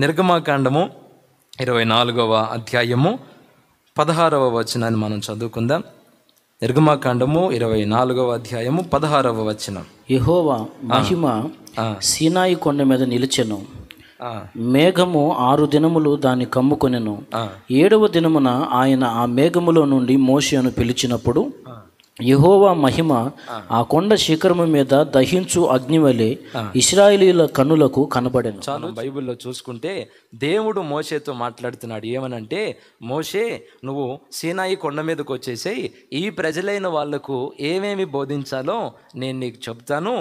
నిర్గమాకాండము ఇరవై నాలుగవ అధ్యాయము పదహారవ వచనాన్ని మనం చదువుకుందాం నిర్గమాకాండము ఇరవై నాలుగవ అధ్యాయము పదహారవ వచనం యహోవా మహిమ సీనాయి కొండ మీద నిలిచెను మేఘము ఆరు దినములు దాన్ని కమ్ముకొనెను ఏడవ దినమున ఆయన ఆ మేఘములో నుండి మోషను పిలిచినప్పుడు యహోవా మహిమ ఆ కొండ శిఖరము మీద దహించు అగ్ని వలె ఇస్రాయేలీల కన్నులకు కనబడింది చాలు బైబిల్లో చూసుకుంటే దేవుడు మోసేతో మాట్లాడుతున్నాడు ఏమనంటే మోసే నువ్వు సీనాయి కొండ మీదకు వచ్చేసేయి ఈ ప్రజలైన వాళ్లకు ఏమేమి బోధించాలో నేను నీకు చెప్తాను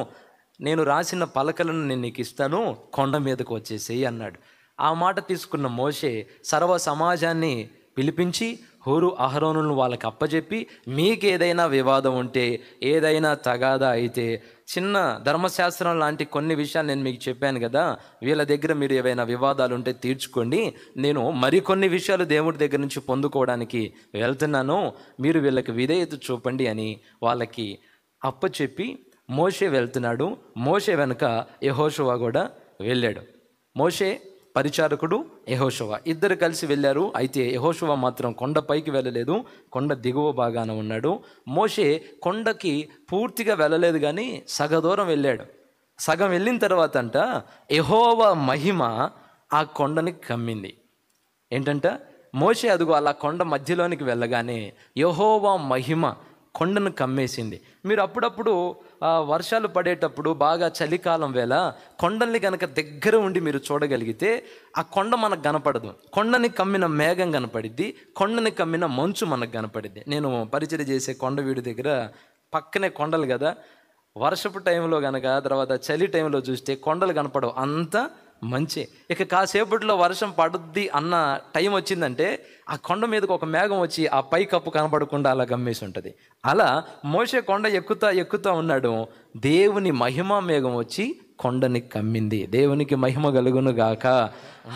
నేను రాసిన పలకలను నేను నీకు ఇస్తాను కొండ మీదకు వచ్చేసేయి అన్నాడు ఆ మాట తీసుకున్న మోసే సర్వ సమాజాన్ని పిలిపించి హోరు అహరోనులను వాళ్ళకి అప్పచెప్పి మీకు ఏదైనా వివాదం ఉంటే ఏదైనా తగాదా అయితే చిన్న ధర్మశాస్త్రం లాంటి కొన్ని విషయాలు నేను మీకు చెప్పాను కదా వీళ్ళ దగ్గర మీరు ఏవైనా వివాదాలు ఉంటే తీర్చుకోండి నేను మరికొన్ని విషయాలు దేవుడి దగ్గర నుంచి పొందుకోవడానికి వెళ్తున్నాను మీరు వీళ్ళకి విధేయత చూపండి అని వాళ్ళకి అప్పచెప్పి మోషే వెళ్తున్నాడు మోషే వెనుక యహోషువా కూడా వెళ్ళాడు మోషే పరిచారకుడు యహోశవ ఇద్దరు కలిసి వెళ్ళారు అయితే యహోశవ మాత్రం కొండ పైకి వెళ్ళలేదు కొండ దిగువ భాగాన ఉన్నాడు మోషే కొండకి పూర్తిగా వెళ్ళలేదు కానీ సగ దూరం వెళ్ళాడు సగం వెళ్ళిన తర్వాత అంట యహోవ మహిమ ఆ కొండని కమ్మింది ఏంటంట మోషే అదుగు అలా కొండ మధ్యలోనికి వెళ్ళగానే యహోవ మహిమ కొండను కమ్మేసింది మీరు అప్పుడప్పుడు వర్షాలు పడేటప్పుడు బాగా చలికాలం వేళ కొండల్ని కనుక దగ్గర ఉండి మీరు చూడగలిగితే ఆ కొండ మనకు కనపడదు కొండని కమ్మిన మేఘం కనపడిద్ది కొండని కమ్మిన మంచు మనకు కనపడిద్ది నేను పరిచయం చేసే కొండ వీడి దగ్గర పక్కనే కొండలు కదా వర్షపు టైంలో కనుక తర్వాత చలి టైంలో చూస్తే కొండలు కనపడవు అంతా మంచి ఇక కాసేపట్లో వర్షం పడుద్ది అన్న టైం వచ్చిందంటే ఆ కొండ మీదకి ఒక మేఘం వచ్చి ఆ పై కప్పు కనపడకుండా అలా గమ్మేసి ఉంటుంది అలా మోసే కొండ ఎక్కుతా ఎక్కుతా ఉన్నాడు దేవుని మహిమ మేఘం వచ్చి కొండని కమ్మింది దేవునికి మహిమ కలుగును గాక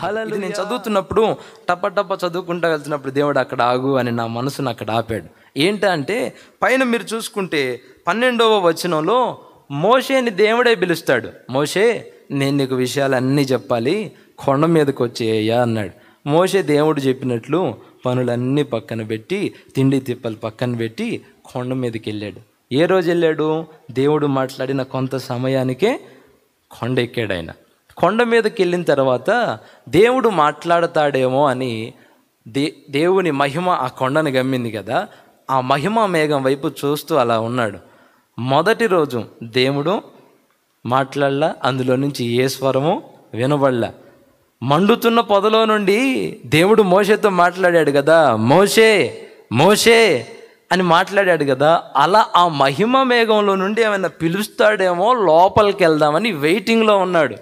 అలా నేను చదువుతున్నప్పుడు టప్ప టప్ప చదువుకుంటా వెళ్తున్నప్పుడు దేవుడు అక్కడ ఆగు అని నా మనసును అక్కడ ఆపాడు ఏంటంటే పైన మీరు చూసుకుంటే పన్నెండవ వచనంలో మోషేని దేవుడే పిలుస్తాడు మోషే నేను నీకు అన్నీ చెప్పాలి కొండ మీదకి వచ్చేయ్యా అన్నాడు మోసే దేవుడు చెప్పినట్లు పనులన్నీ పక్కన పెట్టి తిండి తిప్పలు పక్కన పెట్టి కొండ మీదకి వెళ్ళాడు ఏ రోజు వెళ్ళాడు దేవుడు మాట్లాడిన కొంత సమయానికే కొండ ఎక్కాడు ఆయన కొండ మీదకి వెళ్ళిన తర్వాత దేవుడు మాట్లాడతాడేమో అని దే దేవుని మహిమ ఆ కొండను గమ్మింది కదా ఆ మహిమ మేఘం వైపు చూస్తూ అలా ఉన్నాడు మొదటి రోజు దేవుడు మాట్లాడలా అందులో నుంచి ఏ స్వరము వినబడలా మండుతున్న పొదలో నుండి దేవుడు మోషేతో మాట్లాడాడు కదా మోషే మోషే అని మాట్లాడాడు కదా అలా ఆ మహిమ మేఘంలో నుండి ఏమైనా పిలుస్తాడేమో లోపలికి వెళ్దామని వెయిటింగ్లో ఉన్నాడు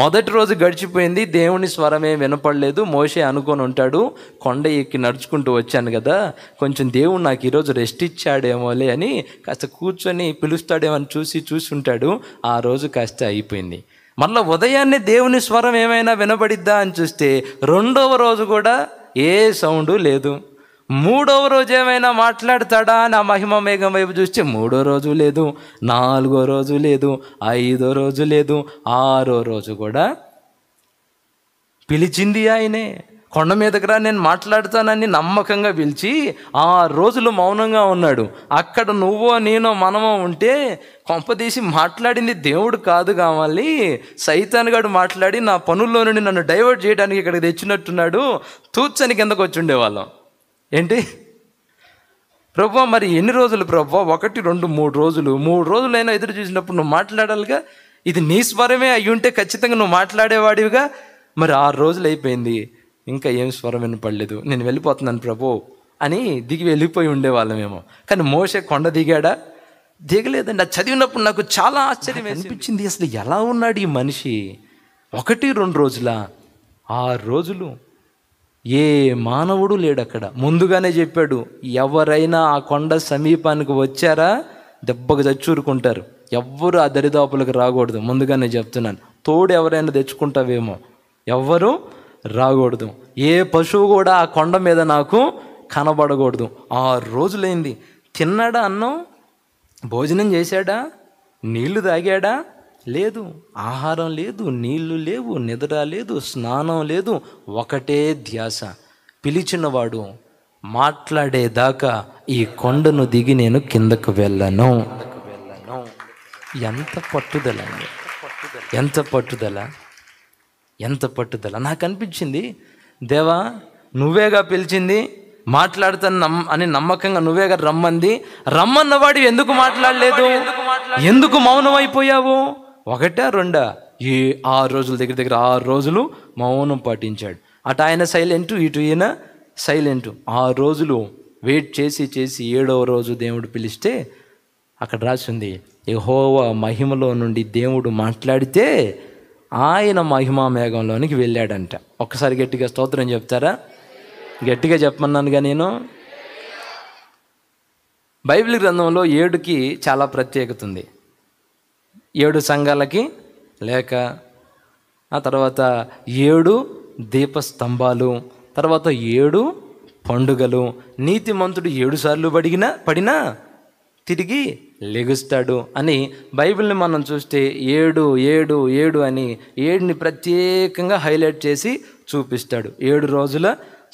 మొదటి రోజు గడిచిపోయింది దేవుని స్వరమే వినపడలేదు మోసే అనుకొని ఉంటాడు కొండ ఎక్కి నడుచుకుంటూ వచ్చాను కదా కొంచెం దేవుడు నాకు ఈరోజు రెస్ట్ ఇచ్చాడేమోలే అని కాస్త కూర్చొని పిలుస్తాడేమో అని చూసి చూసుంటాడు ఆ రోజు కాస్త అయిపోయింది మళ్ళీ ఉదయాన్నే దేవుని స్వరం ఏమైనా వినబడిద్దా అని చూస్తే రెండవ రోజు కూడా ఏ సౌండు లేదు మూడవ రోజు ఏమైనా మాట్లాడతాడా నా మహిమ మేఘం వైపు చూస్తే మూడో రోజు లేదు నాలుగో రోజు లేదు ఐదో రోజు లేదు ఆరో రోజు కూడా పిలిచింది ఆయనే కొండ మీదకి రా నేను మాట్లాడతానని నమ్మకంగా పిలిచి ఆ రోజులు మౌనంగా ఉన్నాడు అక్కడ నువ్వో నేను మనమో ఉంటే కొంపదీసి మాట్లాడింది దేవుడు కాదు కావాలి సైతాన్గాడు మాట్లాడి నా పనుల్లో నుండి నన్ను డైవర్ట్ చేయడానికి ఇక్కడికి తెచ్చినట్టున్నాడు తూర్చని కిందకు వచ్చి ఉండేవాళ్ళం ఏంటి ప్రభు మరి ఎన్ని రోజులు ప్రభు ఒకటి రెండు మూడు రోజులు మూడు రోజులైనా ఎదురు చూసినప్పుడు నువ్వు మాట్లాడాలిగా ఇది నీ స్వరమే అయ్యి ఉంటే ఖచ్చితంగా నువ్వు మాట్లాడేవాడివిగా మరి ఆరు రోజులు అయిపోయింది ఇంకా ఏం స్వరం వినపడలేదు నేను వెళ్ళిపోతున్నాను ప్రభు అని దిగి వెళ్ళిపోయి ఉండేవాళ్ళమేమో కానీ మోసే కొండ దిగాడా దిగలేదండి ఆ చదివినప్పుడు నాకు చాలా ఆశ్చర్యం అనిపించింది అసలు ఎలా ఉన్నాడు ఈ మనిషి ఒకటి రెండు రోజుల ఆరు రోజులు ఏ మానవుడు లేడు అక్కడ ముందుగానే చెప్పాడు ఎవరైనా ఆ కొండ సమీపానికి వచ్చారా దెబ్బకు చచ్చూరుకుంటారు ఎవ్వరు ఆ దరిదాపులకు రాకూడదు ముందుగానే చెప్తున్నాను తోడు ఎవరైనా తెచ్చుకుంటావేమో ఎవ్వరు రాకూడదు ఏ పశువు కూడా ఆ కొండ మీద నాకు కనబడకూడదు ఆ రోజులైంది తిన్నాడా అన్నం భోజనం చేశాడా నీళ్లు తాగాడా లేదు ఆహారం లేదు నీళ్లు లేవు నిద్ర లేదు స్నానం లేదు ఒకటే ధ్యాస పిలిచినవాడు మాట్లాడేదాకా ఈ కొండను దిగి నేను కిందకు వెళ్ళను ఎంత పట్టుదల అండి ఎంత పట్టుదల ఎంత పట్టుదల నాకు అనిపించింది దేవా నువ్వేగా పిలిచింది మాట్లాడతాను నమ్ అని నమ్మకంగా నువ్వేగా రమ్మంది రమ్మన్నవాడు ఎందుకు మాట్లాడలేదు ఎందుకు మౌనం అయిపోయావు ఒకటా రెండా ఏ ఆరు రోజుల దగ్గర దగ్గర ఆరు రోజులు మౌనం పాటించాడు అటు ఆయన సైలెంట్ ఇటు ఈయన సైలెంట్ ఆరు రోజులు వెయిట్ చేసి చేసి ఏడవ రోజు దేవుడు పిలిస్తే అక్కడ రాసింది యహోవ మహిమలో నుండి దేవుడు మాట్లాడితే ఆయన మహిమా మేఘంలోనికి వెళ్ళాడంట ఒక్కసారి గట్టిగా స్తోత్రం చెప్తారా గట్టిగా చెప్పమన్నానుగా నేను బైబిల్ గ్రంథంలో ఏడుకి చాలా ప్రత్యేకత ఉంది ఏడు సంఘాలకి లేక ఆ తర్వాత ఏడు దీపస్తంభాలు తర్వాత ఏడు పండుగలు నీతిమంతుడు ఏడుసార్లు పడిగినా పడినా తిరిగి లెగుస్తాడు అని బైబిల్ని మనం చూస్తే ఏడు ఏడు ఏడు అని ఏడుని ప్రత్యేకంగా హైలైట్ చేసి చూపిస్తాడు ఏడు రోజుల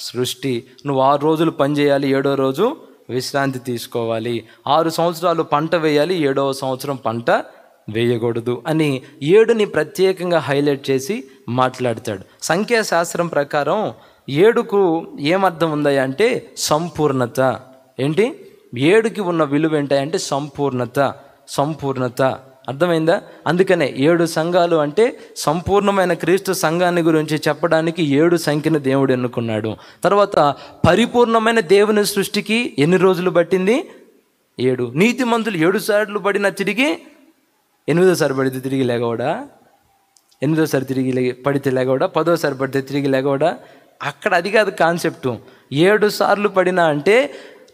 సృష్టి నువ్వు ఆరు రోజులు పనిచేయాలి ఏడో రోజు విశ్రాంతి తీసుకోవాలి ఆరు సంవత్సరాలు పంట వేయాలి ఏడవ సంవత్సరం పంట వేయకూడదు అని ఏడుని ప్రత్యేకంగా హైలైట్ చేసి మాట్లాడతాడు సంఖ్యాశాస్త్రం ప్రకారం ఏడుకు ఏమర్థం ఉందా అంటే సంపూర్ణత ఏంటి ఏడుకి ఉన్న విలువ ఏంటంటే సంపూర్ణత సంపూర్ణత అర్థమైందా అందుకనే ఏడు సంఘాలు అంటే సంపూర్ణమైన క్రీస్తు సంఘాన్ని గురించి చెప్పడానికి ఏడు సంఖ్యను దేవుడు ఎన్నుకున్నాడు తర్వాత పరిపూర్ణమైన దేవుని సృష్టికి ఎన్ని రోజులు పట్టింది ఏడు నీతిమంతులు ఏడు సార్లు పడిన తిరిగి ఎనిమిదోసారి పడితే తిరిగి లేగవడా ఎనిమిదోసారి తిరిగి పడితే లేగవడా పదోసారి పడితే తిరిగి లేగవడా అక్కడ అది కాదు కాన్సెప్టు ఏడు సార్లు పడినా అంటే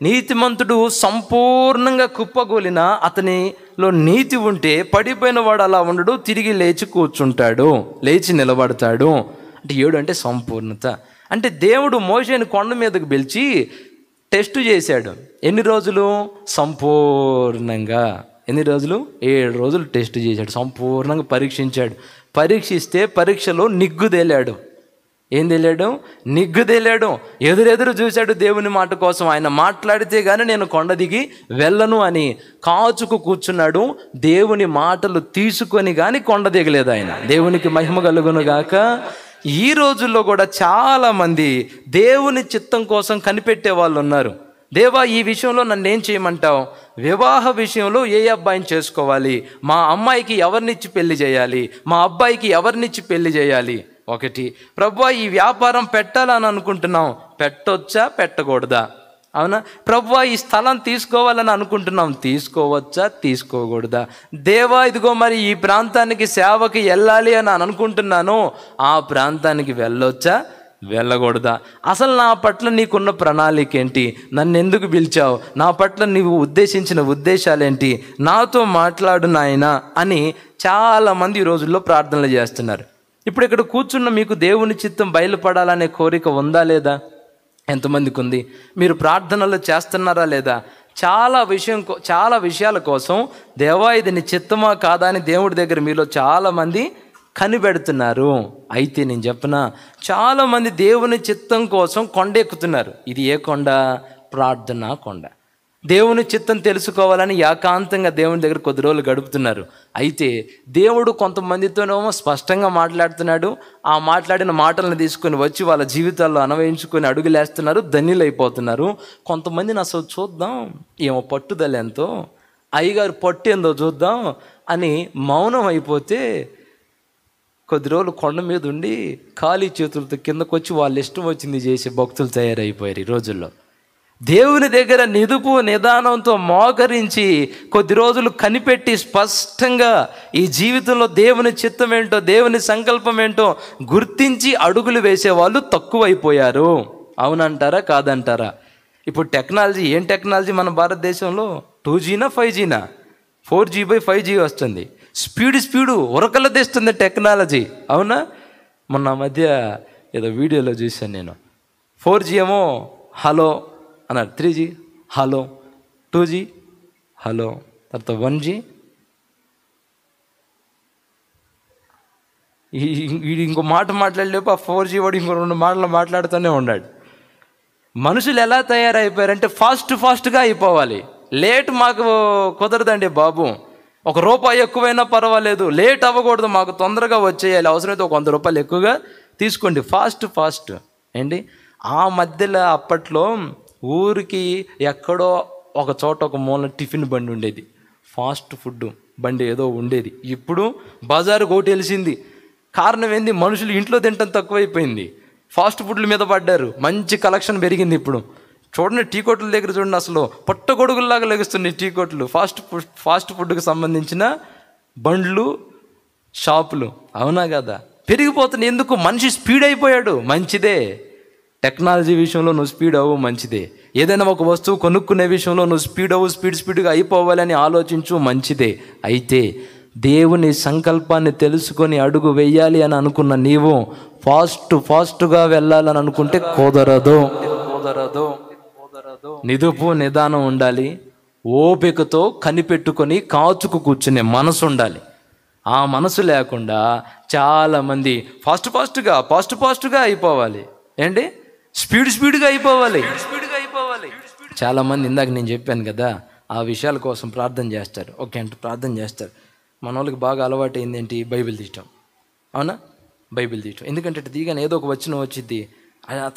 నీతిమంతుడు సంపూర్ణంగా కుప్పగోలిన అతనిలో నీతి ఉంటే పడిపోయిన వాడు అలా ఉండడు తిరిగి లేచి కూర్చుంటాడు లేచి నిలబడతాడు అంటే ఏడు అంటే సంపూర్ణత అంటే దేవుడు మోసేని కొండ మీదకు పిలిచి టెస్ట్ చేశాడు ఎన్ని రోజులు సంపూర్ణంగా ఎన్ని రోజులు ఏడు రోజులు టెస్ట్ చేశాడు సంపూర్ణంగా పరీక్షించాడు పరీక్షిస్తే పరీక్షలో నిగ్గు తేలాడు ఏం తెలియడం నిగ్గు ఎదురెదురు చూశాడు దేవుని మాట కోసం ఆయన మాట్లాడితే కానీ నేను కొండ దిగి వెళ్ళను అని కాచుకు కూర్చున్నాడు దేవుని మాటలు తీసుకొని కానీ కొండ దిగలేదు ఆయన దేవునికి మహిమ కలుగును గాక ఈ రోజుల్లో కూడా చాలామంది దేవుని చిత్తం కోసం కనిపెట్టే వాళ్ళు ఉన్నారు దేవా ఈ విషయంలో నన్ను ఏం చేయమంటావు వివాహ విషయంలో ఏ అబ్బాయిని చేసుకోవాలి మా అమ్మాయికి ఎవరినిచ్చి పెళ్లి చేయాలి మా అబ్బాయికి ఎవరినిచ్చి పెళ్లి చేయాలి ఒకటి ప్రభు ఈ వ్యాపారం పెట్టాలని అనుకుంటున్నాం పెట్టొచ్చా పెట్టకూడదా అవునా ప్రభు ఈ స్థలం తీసుకోవాలని అనుకుంటున్నాం తీసుకోవచ్చా తీసుకోకూడదా దేవా ఇదిగో మరి ఈ ప్రాంతానికి సేవకి వెళ్ళాలి అని అనుకుంటున్నాను ఆ ప్రాంతానికి వెళ్ళొచ్చా వెళ్ళకూడదా అసలు నా పట్ల నీకున్న ప్రణాళిక ఏంటి నన్ను ఎందుకు పిలిచావు నా పట్ల నీవు ఉద్దేశించిన ఉద్దేశాలేంటి నాతో మాట్లాడు నాయన అని చాలామంది ఈ రోజుల్లో ప్రార్థనలు చేస్తున్నారు ఇప్పుడు ఇక్కడ కూర్చున్న మీకు దేవుని చిత్తం బయలుపడాలనే కోరిక ఉందా లేదా ఎంతమందికి ఉంది మీరు ప్రార్థనలు చేస్తున్నారా లేదా చాలా విషయం చాలా విషయాల కోసం దేవా ఇది నీ చిత్తమా కాదా అని దేవుడి దగ్గర మీలో చాలామంది కనిపెడుతున్నారు అయితే నేను చెప్పిన చాలామంది దేవుని చిత్తం కోసం కొండ ఎక్కుతున్నారు ఇది ఏ కొండ ప్రార్థన కొండ దేవుని చిత్తం తెలుసుకోవాలని ఏకాంతంగా దేవుని దగ్గర కొద్ది రోజులు గడుపుతున్నారు అయితే దేవుడు కొంతమందితోనేమో స్పష్టంగా మాట్లాడుతున్నాడు ఆ మాట్లాడిన మాటలను తీసుకొని వచ్చి వాళ్ళ జీవితాల్లో అనవయించుకొని అడుగులేస్తున్నారు ధన్యులైపోతున్నారు కొంతమందిని అసలు చూద్దాం ఏమో పట్టుదల ఎంతో అయ్యగారు పట్టు ఏందో చూద్దాం అని మౌనం అయిపోతే కొద్ది రోజులు కొండ మీద ఉండి ఖాళీ చేతులతో కిందకొచ్చి వాళ్ళు వాళ్ళ ఇష్టం వచ్చింది చేసే భక్తులు తయారైపోయారు ఈ రోజుల్లో దేవుని దగ్గర నిదుపు నిదానంతో మోకరించి కొద్ది రోజులు కనిపెట్టి స్పష్టంగా ఈ జీవితంలో దేవుని చిత్తం ఏంటో దేవుని సంకల్పం ఏంటో గుర్తించి అడుగులు వేసేవాళ్ళు తక్కువైపోయారు అవునంటారా కాదంటారా ఇప్పుడు టెక్నాలజీ ఏం టెక్నాలజీ మన భారతదేశంలో టూ జీనా ఫైవ్ జీనా four G bye five G వస్తుంది స్పీడ్ స్పీడు ఉరకలు తెస్తుంది టెక్నాలజీ అవునా మొన్న మధ్య ఏదో వీడియోలో చూశాను నేను ఫోర్ జీ ఏమో హలో అన్నారు three G hello two G hello తర్వాత వన్ జీ వీడు ఇంకో మాట మాట్లాడలేపు ఆ ఫోర్ జీ వాడు ఇంకో రెండు మాటలు మాట్లాడుతూనే ఉన్నాడు మనుషులు ఎలా తయారైపోయారంటే ఫాస్ట్ ఫాస్ట్గా అయిపోవాలి లేట్ మాకు కుదరదండి బాబు ఒక రూపాయి ఎక్కువైనా పర్వాలేదు లేట్ అవ్వకూడదు మాకు తొందరగా వచ్చేయాలి అవసరమైతే ఒక వంద రూపాయలు ఎక్కువగా తీసుకోండి ఫాస్ట్ ఫాస్ట్ ఏంటి ఆ మధ్యలో అప్పట్లో ఊరికి ఎక్కడో ఒక చోట ఒక మూల టిఫిన్ బండి ఉండేది ఫాస్ట్ ఫుడ్ బండి ఏదో ఉండేది ఇప్పుడు బజారుకు ఒకటి తెలిసింది కారణం ఏంది మనుషులు ఇంట్లో తినటం తక్కువైపోయింది ఫాస్ట్ ఫుడ్ల మీద పడ్డారు మంచి కలెక్షన్ పెరిగింది ఇప్పుడు చూడండి టీ కోట్ల దగ్గర చూడండి అసలు పుట్టగొడుగుల్లాగా లెగుస్తున్నాయి టీ కోట్లు ఫాస్ట్ ఫుడ్ ఫాస్ట్ ఫుడ్కి సంబంధించిన బండ్లు షాపులు అవునా కదా పెరిగిపోతున్నాయి ఎందుకు మనిషి స్పీడ్ అయిపోయాడు మంచిదే టెక్నాలజీ విషయంలో నువ్వు స్పీడ్ అవ్వు మంచిదే ఏదైనా ఒక వస్తువు కొనుక్కునే విషయంలో నువ్వు స్పీడ్ అవ్వు స్పీడ్ స్పీడ్గా అయిపోవాలని ఆలోచించు మంచిదే అయితే దేవుని సంకల్పాన్ని తెలుసుకొని అడుగు వేయాలి అని అనుకున్న నీవు ఫాస్ట్ ఫాస్ట్గా వెళ్ళాలని అనుకుంటే కుదరదు కుదరదు నిదుపు నిదానం ఉండాలి ఓపికతో కనిపెట్టుకొని కాచుకు కూర్చునే మనసు ఉండాలి ఆ మనసు లేకుండా చాలామంది ఫాస్ట్ ఫాస్ట్గా ఫాస్ట్ ఫాస్ట్గా అయిపోవాలి ఏంటి స్పీడ్ స్పీడ్గా అయిపోవాలి స్పీడ్గా అయిపోవాలి చాలామంది ఇందాక నేను చెప్పాను కదా ఆ విషయాల కోసం ప్రార్థన చేస్తారు ఓకే అంటే ప్రార్థన చేస్తారు మన వాళ్ళకి బాగా అలవాటు ఏంటి బైబిల్ తీయటం అవునా బైబిల్ తీయటం ఎందుకంటే తీయగానే ఏదో ఒక వచ్చిన వచ్చింది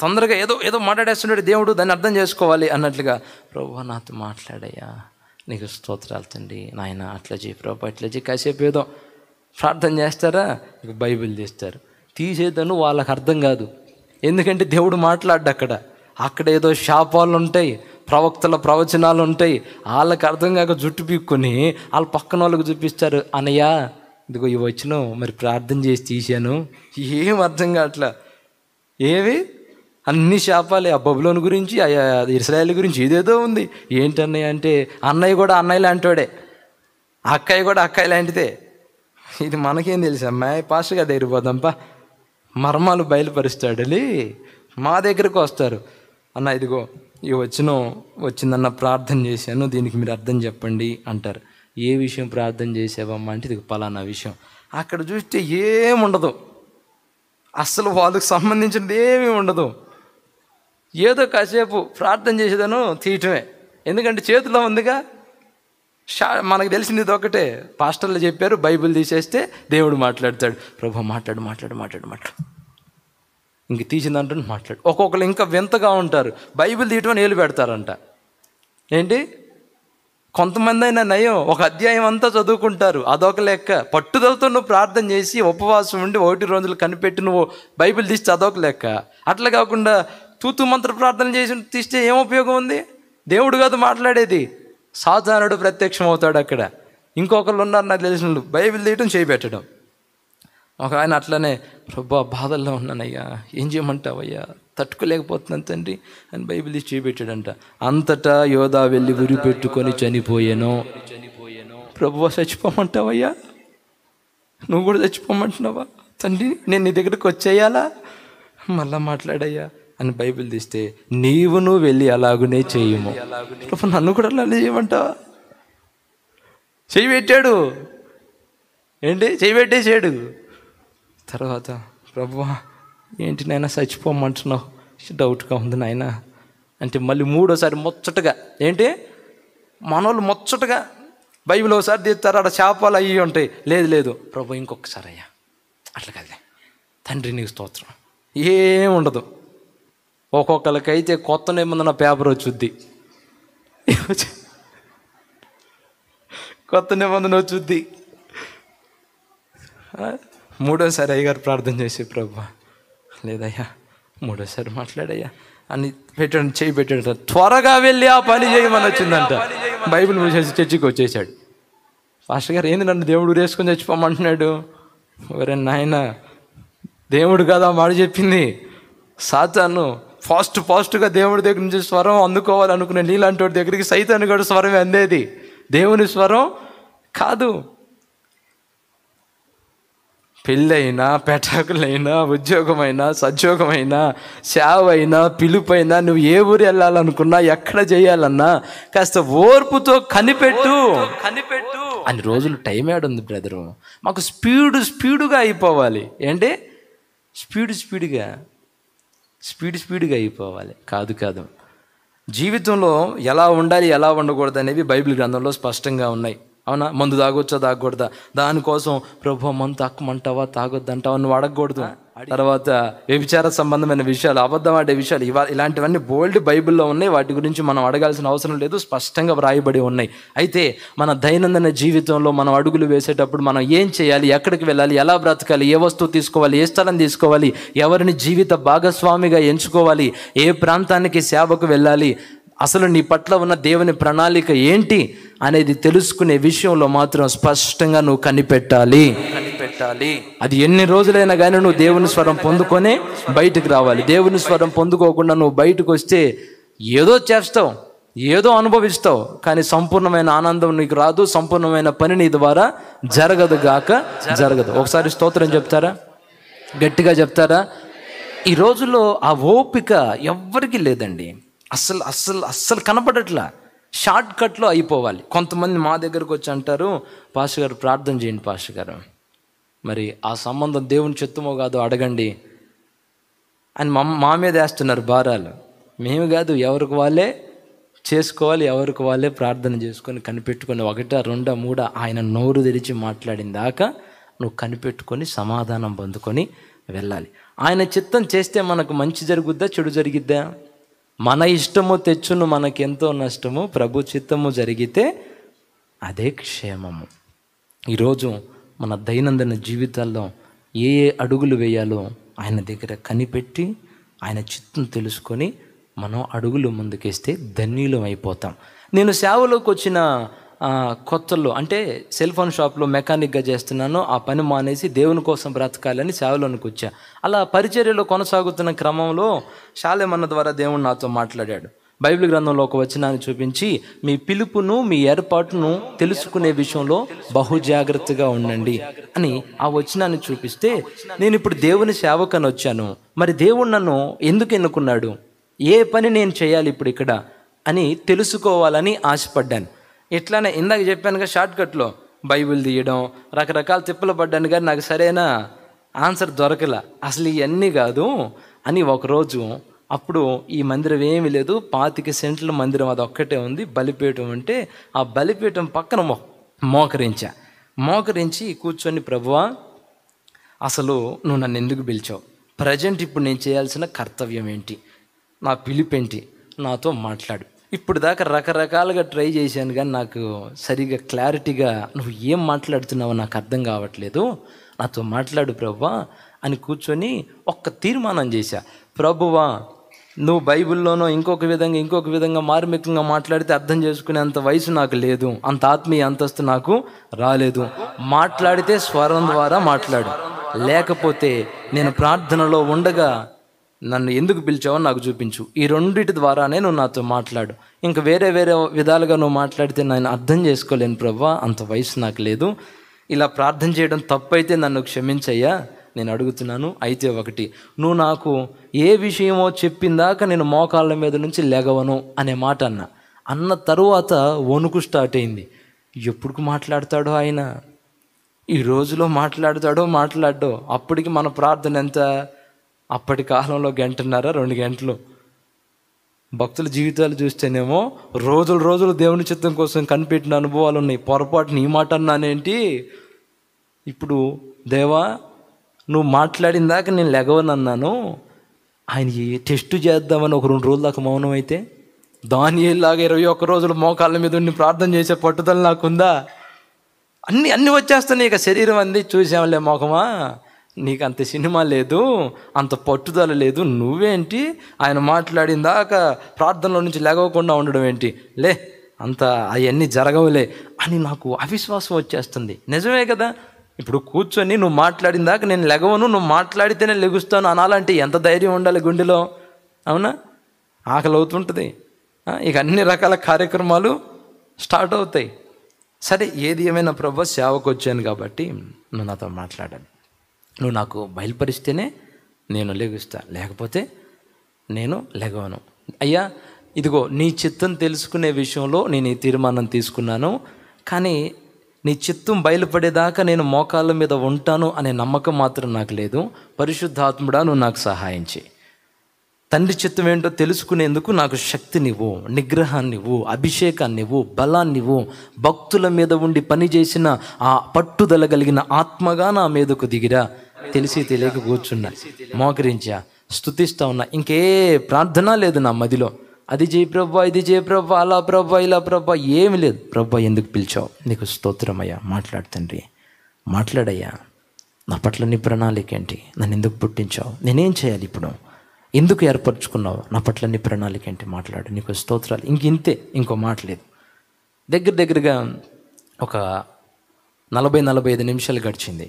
తొందరగా ఏదో ఏదో మాట్లాడేస్తున్నాడు దేవుడు దాన్ని అర్థం చేసుకోవాలి అన్నట్లుగా ప్రభు నాతో మాట్లాడయ్యా నీకు స్తోత్రాలు తండ్రి నాయన అట్లా చేయి ప్రభు అట్లా చేయి కాసేపు ఏదో ప్రార్థన చేస్తారా నీకు బైబిల్ తీస్తారు తీసేదను వాళ్ళకి అర్థం కాదు ఎందుకంటే దేవుడు మాట్లాడ్డు అక్కడ అక్కడ ఏదో శాపాలు ఉంటాయి ప్రవక్తల ప్రవచనాలు ఉంటాయి వాళ్ళకి అర్థం కాక జుట్టు పీక్కుని వాళ్ళ పక్కన వాళ్ళకి చూపిస్తారు అనయ్యా ఇదిగో ఇవి వచ్చినావు మరి ప్రార్థన చేసి తీశాను ఏం అర్థం కావట్లా ఏవి అన్ని శాపాలే ఆ బబులోని గురించి ఇస్రాయల్ గురించి ఇదేదో ఉంది ఏంటన్నయ్య అంటే అన్నయ్య కూడా అన్నయ్య లాంటివాడే అక్కయ్య కూడా అక్కయ్య లాంటిదే ఇది మనకేం తెలుసు అమ్మాయి పాస్ట్గా దగ్గరిపోదాంపా మర్మాలు బయలుపరుస్తాడు మా దగ్గరకు వస్తారు అన్న ఇదిగో ఈ వచ్చిన వచ్చిందన్న ప్రార్థన చేశాను దీనికి మీరు అర్థం చెప్పండి అంటారు ఏ విషయం ప్రార్థన చేసావమ్మా అంటే ఇది పలానా విషయం అక్కడ చూస్తే ఏముండదు అస్సలు వాళ్ళకి సంబంధించినది ఏమీ ఉండదు ఏదో కాసేపు ప్రార్థన చేసేదను తీయటమే ఎందుకంటే చేతిలో ఉందిగా షా మనకు తెలిసింది ఇది ఒకటే పాస్టర్లు చెప్పారు బైబిల్ తీసేస్తే దేవుడు మాట్లాడతాడు ప్రభు మాట్లాడు మాట్లాడు మాట్లాడు మాట్లాడు ఇంక తీసిందంటే మాట్లాడు ఒక్కొక్కరు ఇంకా వింతగా ఉంటారు బైబిల్ తీయటం ఏలు పెడతారంట ఏంటి కొంతమంది అయినా నయం ఒక అధ్యాయం అంతా చదువుకుంటారు అదొక లెక్క పట్టుదలతో నువ్వు ప్రార్థన చేసి ఉపవాసం ఉండి ఒకటి రోజులు కనిపెట్టి నువ్వు బైబిల్ తీసి చదవక లెక్క అట్లా కాకుండా తూతు మంత్ర ప్రార్థన చేసి తీస్తే ఏం ఉపయోగం ఉంది దేవుడు కాదు మాట్లాడేది సాధారణుడు ప్రత్యక్షం అవుతాడు అక్కడ ఇంకొకళ్ళు ఉన్నారు నాకు తెలిసిన బైబిల్ తీయటం చేయబెట్టడం ఒక ఆయన అట్లనే ప్రభా బాధల్లో ఉన్నానయ్యా ఏం చేయమంటావయ్యా తట్టుకోలేకపోతున్నాను తండ్రి అని బైబిల్ తీసి చేయబెట్టాడంట అంతటా యోధా వెళ్ళి గురి పెట్టుకొని చనిపోయాను ప్రభువ చచ్చిపోమంటావయ్యా నువ్వు కూడా చచ్చిపోమంటున్నావా తండ్రి నేను నీ దగ్గరికి వచ్చేయాలా మళ్ళా మాట్లాడయ్యా అని బైబిల్ తీస్తే నీవును వెళ్ళి అలాగునే చేయుము నన్ను కూడా అలా చేయమంటావా చేయి పెట్టాడు ఏంటి చేయి తర్వాత ప్రభు ఏంటి నాయన చచ్చిపోమంటున్నావు డౌట్గా ఉంది నాయన అంటే మళ్ళీ మూడోసారి ముచ్చటగా ఏంటి మనోళ్ళు ముచ్చటగా బైబిల్ ఒకసారి తీస్తారు అక్కడ చేపలు అవి ఉంటాయి లేదు లేదు ప్రభు ఇంకొకసారి అయ్యా అట్లా కదా తండ్రి నీకు స్తోత్రం ఏం ఉండదు ఒక్కొక్కరికైతే కొత్త నిబంధన పేపర్ వచ్చుద్ది కొత్త నిబంధన వచ్చుద్ది మూడోసారి అయ్యగారు ప్రార్థన చేసే ప్రభు లేదయ్యా మూడోసారి మాట్లాడయ్యా అని పెట్టాడు చేయి పెట్టాడు త్వరగా వెళ్ళి ఆ పని చేయమని వచ్చిందంట బైబిల్ మూసేసి చర్చికి వచ్చేసాడు ఫాస్ట్ గారు ఏంది నన్ను దేవుడు వేసుకొని చచ్చిపోమంటున్నాడు ఎవరైనా నాయన దేవుడు కదా మాట చెప్పింది సాతాను ఫాస్ట్ ఫాస్ట్గా దేవుడి దగ్గర నుంచి స్వరం అందుకోవాలనుకునే నీలాంటి వాడి దగ్గరికి సైతాన్ని కూడా స్వరం అందేది దేవుని స్వరం కాదు పెళ్ళైనా పెటాకులైనా ఉద్యోగమైనా సద్యోగమైనా సేవైనా పిలుపైనా నువ్వు ఏ ఊరు వెళ్ళాలనుకున్నా ఎక్కడ చేయాలన్నా కాస్త ఓర్పుతో కనిపెట్టు కనిపెట్టు అన్ని రోజులు టైం ఏడుంది బ్రదరు మాకు స్పీడు స్పీడుగా అయిపోవాలి ఏంటి స్పీడ్ స్పీడ్గా స్పీడ్ స్పీడ్గా అయిపోవాలి కాదు కాదు జీవితంలో ఎలా ఉండాలి ఎలా ఉండకూడదు అనేవి బైబిల్ గ్రంథంలో స్పష్టంగా ఉన్నాయి అవునా మందు తాగొచ్చా తాగకూడదా దానికోసం ప్రభు మందు తాకమంటావా తాగొద్దంటావా నువ్వు అడగకూడదు తర్వాత వ్యభిచార సంబంధమైన విషయాలు అబద్ధం ఆడే విషయాలు ఇవా ఇలాంటివన్నీ బోల్డ్ బైబిల్లో ఉన్నాయి వాటి గురించి మనం అడగాల్సిన అవసరం లేదు స్పష్టంగా వ్రాయబడి ఉన్నాయి అయితే మన దైనందిన జీవితంలో మనం అడుగులు వేసేటప్పుడు మనం ఏం చేయాలి ఎక్కడికి వెళ్ళాలి ఎలా బ్రతకాలి ఏ వస్తువు తీసుకోవాలి ఏ స్థలం తీసుకోవాలి ఎవరిని జీవిత భాగస్వామిగా ఎంచుకోవాలి ఏ ప్రాంతానికి సేవకు వెళ్ళాలి అసలు నీ పట్ల ఉన్న దేవుని ప్రణాళిక ఏంటి అనేది తెలుసుకునే విషయంలో మాత్రం స్పష్టంగా నువ్వు కనిపెట్టాలి కనిపెట్టాలి అది ఎన్ని రోజులైనా కానీ నువ్వు దేవుని స్వరం పొందుకొని బయటకు రావాలి దేవుని స్వరం పొందుకోకుండా నువ్వు బయటకు వస్తే ఏదో చేస్తావు ఏదో అనుభవిస్తావు కానీ సంపూర్ణమైన ఆనందం నీకు రాదు సంపూర్ణమైన పని నీ ద్వారా జరగదు గాక జరగదు ఒకసారి స్తోత్రం చెప్తారా గట్టిగా చెప్తారా ఈ రోజుల్లో ఆ ఓపిక ఎవరికి లేదండి అస్సలు అస్సలు అస్సలు కనపడట్లా షార్ట్ కట్లో అయిపోవాలి కొంతమంది మా దగ్గరకు వచ్చి అంటారు పాష గారు ప్రార్థన చేయండి పాష గారు మరి ఆ సంబంధం దేవుని చెత్తమో కాదు అడగండి అని మా మా మీద వేస్తున్నారు భారాలు మేము కాదు ఎవరికి వాళ్ళే చేసుకోవాలి ఎవరికి వాళ్ళే ప్రార్థన చేసుకొని కనిపెట్టుకొని ఒకట రెండా మూడా ఆయన నోరు తెరిచి మాట్లాడిన దాకా నువ్వు కనిపెట్టుకొని సమాధానం పొందుకొని వెళ్ళాలి ఆయన చిత్తం చేస్తే మనకు మంచి జరుగుద్దా చెడు జరిగిద్దా మన ఇష్టము తెచ్చును మనకెంతో నష్టము ప్రభు చిత్తము జరిగితే అదే క్షేమము ఈరోజు మన దైనందిన జీవితాల్లో ఏ ఏ అడుగులు వేయాలో ఆయన దగ్గర కనిపెట్టి ఆయన చిత్తం తెలుసుకొని మనం అడుగులు ముందుకేస్తే ధన్యులం అయిపోతాం నేను సేవలోకి వచ్చిన కొత్తలో అంటే సెల్ ఫోన్ షాప్లో మెకానిక్గా చేస్తున్నాను ఆ పని మానేసి దేవుని కోసం బ్రతకాలని సేవలోనికి వచ్చా అలా పరిచర్యలో కొనసాగుతున్న క్రమంలో శాలేమన్న ద్వారా దేవుడు నాతో మాట్లాడాడు బైబిల్ గ్రంథంలో ఒక వచనాన్ని చూపించి మీ పిలుపును మీ ఏర్పాటును తెలుసుకునే విషయంలో బహు జాగ్రత్తగా ఉండండి అని ఆ వచనాన్ని చూపిస్తే నేను ఇప్పుడు దేవుని సేవకని వచ్చాను మరి దేవుడు నన్ను ఎందుకు ఎన్నుకున్నాడు ఏ పని నేను చేయాలి ఇప్పుడు ఇక్కడ అని తెలుసుకోవాలని ఆశపడ్డాను ఇట్లానే ఇందాక చెప్పాను కదా షార్ట్ కట్లో బైబిల్ తీయడం రకరకాల తిప్పలు పడ్డాను కానీ నాకు సరైన ఆన్సర్ దొరకలే అసలు ఇవన్నీ కాదు అని ఒకరోజు అప్పుడు ఈ మందిరం ఏమీ లేదు పాతిక సెంట్ల మందిరం అది ఒక్కటే ఉంది బలిపీఠం అంటే ఆ బలిపీఠం పక్కన మో మోకరించా మోకరించి కూర్చొని ప్రభువా అసలు నువ్వు నన్ను ఎందుకు పిలిచావు ప్రజెంట్ ఇప్పుడు నేను చేయాల్సిన కర్తవ్యం ఏంటి నా పిలిపేంటి నాతో మాట్లాడు ఇప్పుడు దాకా రకరకాలుగా ట్రై చేశాను కానీ నాకు సరిగా క్లారిటీగా నువ్వు ఏం మాట్లాడుతున్నావో నాకు అర్థం కావట్లేదు నాతో మాట్లాడు ప్రభువా అని కూర్చొని ఒక్క తీర్మానం చేశా ప్రభువా నువ్వు బైబిల్లోనో ఇంకొక విధంగా ఇంకొక విధంగా మార్మికంగా మాట్లాడితే అర్థం చేసుకునే అంత వయసు నాకు లేదు అంత ఆత్మీయ అంతస్తు నాకు రాలేదు మాట్లాడితే స్వరం ద్వారా మాట్లాడు లేకపోతే నేను ప్రార్థనలో ఉండగా నన్ను ఎందుకు పిలిచావో నాకు చూపించు ఈ రెండింటి ద్వారానే నువ్వు నాతో మాట్లాడు ఇంకా వేరే వేరే విధాలుగా నువ్వు మాట్లాడితే నేను అర్థం చేసుకోలేను ప్రభా అంత వయసు నాకు లేదు ఇలా ప్రార్థన చేయడం తప్పైతే నన్ను క్షమించయ్యా నేను అడుగుతున్నాను అయితే ఒకటి నువ్వు నాకు ఏ విషయమో చెప్పిందాక నేను మోకాళ్ళ మీద నుంచి లెగవను అనే మాట అన్న అన్న తరువాత వణుకు స్టార్ట్ అయింది ఎప్పుడు మాట్లాడతాడో ఆయన ఈ రోజులో మాట్లాడతాడో మాట్లాడో అప్పటికి మన ప్రార్థన ఎంత అప్పటి కాలంలో గంటన్నర రెండు గంటలు భక్తుల జీవితాలు చూస్తేనేమో రోజులు రోజులు దేవుని చిత్తం కోసం కనిపెట్టిన అనుభవాలు ఉన్నాయి పొరపాటు నీ మాట అన్నానేంటి ఇప్పుడు దేవా నువ్వు మాట్లాడిందాక నేను అన్నాను ఆయన టెస్ట్ చేద్దామని ఒక రెండు రోజుల దాకా మౌనం అయితే దాని లాగా ఇరవై ఒక్క రోజులు మోకాళ్ళ మీద ఉండి ప్రార్థన చేసే పట్టుదల నాకుందా అన్నీ అన్నీ వచ్చేస్తున్నాయి ఇక శరీరం అంది చూసాంలే మోకమా నీకు అంత సినిమా లేదు అంత పట్టుదల లేదు నువ్వేంటి ఆయన మాట్లాడిన దాకా ప్రార్థనలో నుంచి లేవకుండా ఉండడం ఏంటి లే అంత అవన్నీ జరగవులే అని నాకు అవిశ్వాసం వచ్చేస్తుంది నిజమే కదా ఇప్పుడు కూర్చొని నువ్వు మాట్లాడిన దాకా నేను లెగవను నువ్వు మాట్లాడితేనే లెగుస్తాను అనాలంటే ఎంత ధైర్యం ఉండాలి గుండెలో అవునా ఆకలి అవుతుంటుంది ఇక అన్ని రకాల కార్యక్రమాలు స్టార్ట్ అవుతాయి సరే ఏది ఏమైనా ప్రభు సేవకు వచ్చాను కాబట్టి నువ్వు నాతో మాట్లాడాను నువ్వు నాకు బయలుపరిస్తేనే నేను లెగుస్తా లేకపోతే నేను లెగవను అయ్యా ఇదిగో నీ చిత్తం తెలుసుకునే విషయంలో నేను ఈ తీర్మానం తీసుకున్నాను కానీ నీ చిత్తం బయలుపడేదాకా నేను మోకాళ్ళ మీద ఉంటాను అనే నమ్మకం మాత్రం నాకు లేదు పరిశుద్ధాత్ముడా నువ్వు నాకు సహాయం చేయి తండ్రి చిత్తం ఏంటో తెలుసుకునేందుకు నాకు శక్తినివ్వు నిగ్రహాన్నివ్వు అభిషేకాన్నివ్వు బలాన్నివ్వు భక్తుల మీద ఉండి పనిచేసిన ఆ పట్టుదల కలిగిన ఆత్మగా నా మీదకు దిగిరా తెలిసి తెలియక కూర్చున్నా మోకరించా స్థుతిస్తా ఉన్నా ఇంకే ప్రార్థన లేదు నా మదిలో అది జయ ప్రభా ఇది జయ ప్రభా అలా ప్రభా ఇలా ప్రభా ఏమి లేదు ప్రభా ఎందుకు పిలిచావు నీకు స్తోత్రమయ్యా మాట్లాడు తండ్రి మాట్లాడయ్యా నా పట్ల నీ ప్రణాళిక ఏంటి నన్ను ఎందుకు పుట్టించావు నేనేం చేయాలి ఇప్పుడు ఎందుకు ఏర్పరచుకున్నావు నా పట్ల నీ ప్రణాళిక ఏంటి మాట్లాడు నీకు స్తోత్రాలు ఇంక ఇంతే ఇంకో మాట లేదు దగ్గర దగ్గరగా ఒక నలభై నలభై ఐదు నిమిషాలు గడిచింది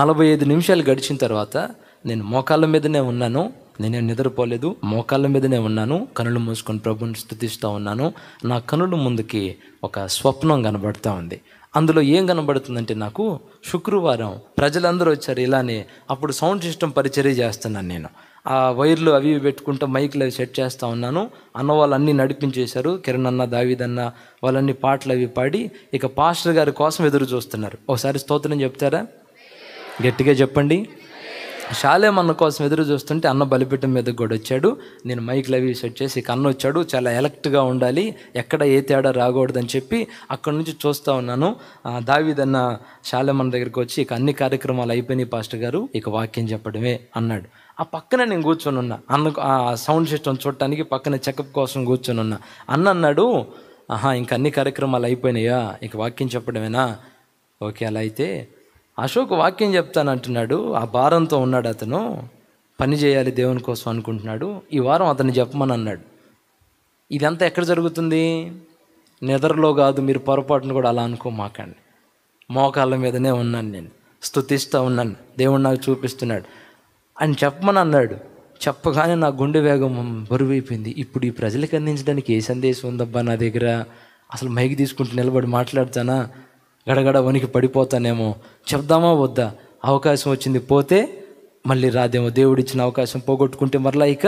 నలభై ఐదు నిమిషాలు గడిచిన తర్వాత నేను మోకాళ్ళ మీదనే ఉన్నాను నేనేం నిద్రపోలేదు మోకాళ్ళ మీదనే ఉన్నాను కనులు మూసుకొని ప్రభుని స్థుతిస్తూ ఉన్నాను నా కనుల ముందుకి ఒక స్వప్నం కనబడుతూ ఉంది అందులో ఏం కనబడుతుందంటే నాకు శుక్రవారం ప్రజలందరూ వచ్చారు ఇలానే అప్పుడు సౌండ్ సిస్టమ్ పరిచర్య చేస్తున్నాను నేను ఆ వైర్లు అవి పెట్టుకుంటూ మైక్లు అవి సెట్ చేస్తూ ఉన్నాను అన్న వాళ్ళు అన్నీ నడిపించేశారు కిరణ్ అన్న దావీదన్న వాళ్ళన్ని పాటలు అవి పాడి ఇక పాస్టర్ గారి కోసం ఎదురు చూస్తున్నారు ఒకసారి స్తోత్రం చెప్తారా గట్టిగా చెప్పండి షాలేం అన్న కోసం ఎదురు చూస్తుంటే అన్న బలిపీఠం మీద కూడా వచ్చాడు నేను మైక్ లవీస్ వచ్చేసి ఇక కన్ను వచ్చాడు చాలా ఎలక్ట్గా ఉండాలి ఎక్కడ ఏ తేడా రాకూడదని చెప్పి అక్కడి నుంచి చూస్తూ ఉన్నాను దావిదన్న షాలేమన్న దగ్గరికి వచ్చి ఇక అన్ని కార్యక్రమాలు అయిపోయినాయి పాస్టర్ గారు ఇక వాక్యం చెప్పడమే అన్నాడు ఆ పక్కన నేను కూర్చొని ఉన్నా అన్న ఆ సౌండ్ సిస్టమ్ చూడటానికి పక్కన చెకప్ కోసం కూర్చొని ఉన్నా అన్న అన్నాడు ఆహా ఇంక అన్ని కార్యక్రమాలు అయిపోయినాయా ఇక వాక్యం చెప్పడమేనా ఓకే అలా అయితే అశోక్ వాక్యం చెప్తానంటున్నాడు ఆ భారంతో ఉన్నాడు అతను పని చేయాలి దేవుని కోసం అనుకుంటున్నాడు ఈ వారం అతను చెప్పమని అన్నాడు ఇదంతా ఎక్కడ జరుగుతుంది నిద్రలో కాదు మీరు పొరపాటును కూడా అలా అనుకోమాకండి మోకాళ్ళ మీదనే ఉన్నాను నేను స్థుతిస్తూ ఉన్నాను దేవుడు నాకు చూపిస్తున్నాడు అని చెప్పమని అన్నాడు చెప్పగానే నా గుండె వేగం బరువైపోయింది ఇప్పుడు ఈ ప్రజలకు అందించడానికి ఏ సందేశం ఉందబ్బా నా దగ్గర అసలు మైకి తీసుకుంటూ నిలబడి మాట్లాడతానా గడగడ వనికి పడిపోతానేమో చెప్దామా వద్దా అవకాశం వచ్చింది పోతే మళ్ళీ రాదేమో దేవుడిచ్చిన అవకాశం పోగొట్టుకుంటే మరలా ఇక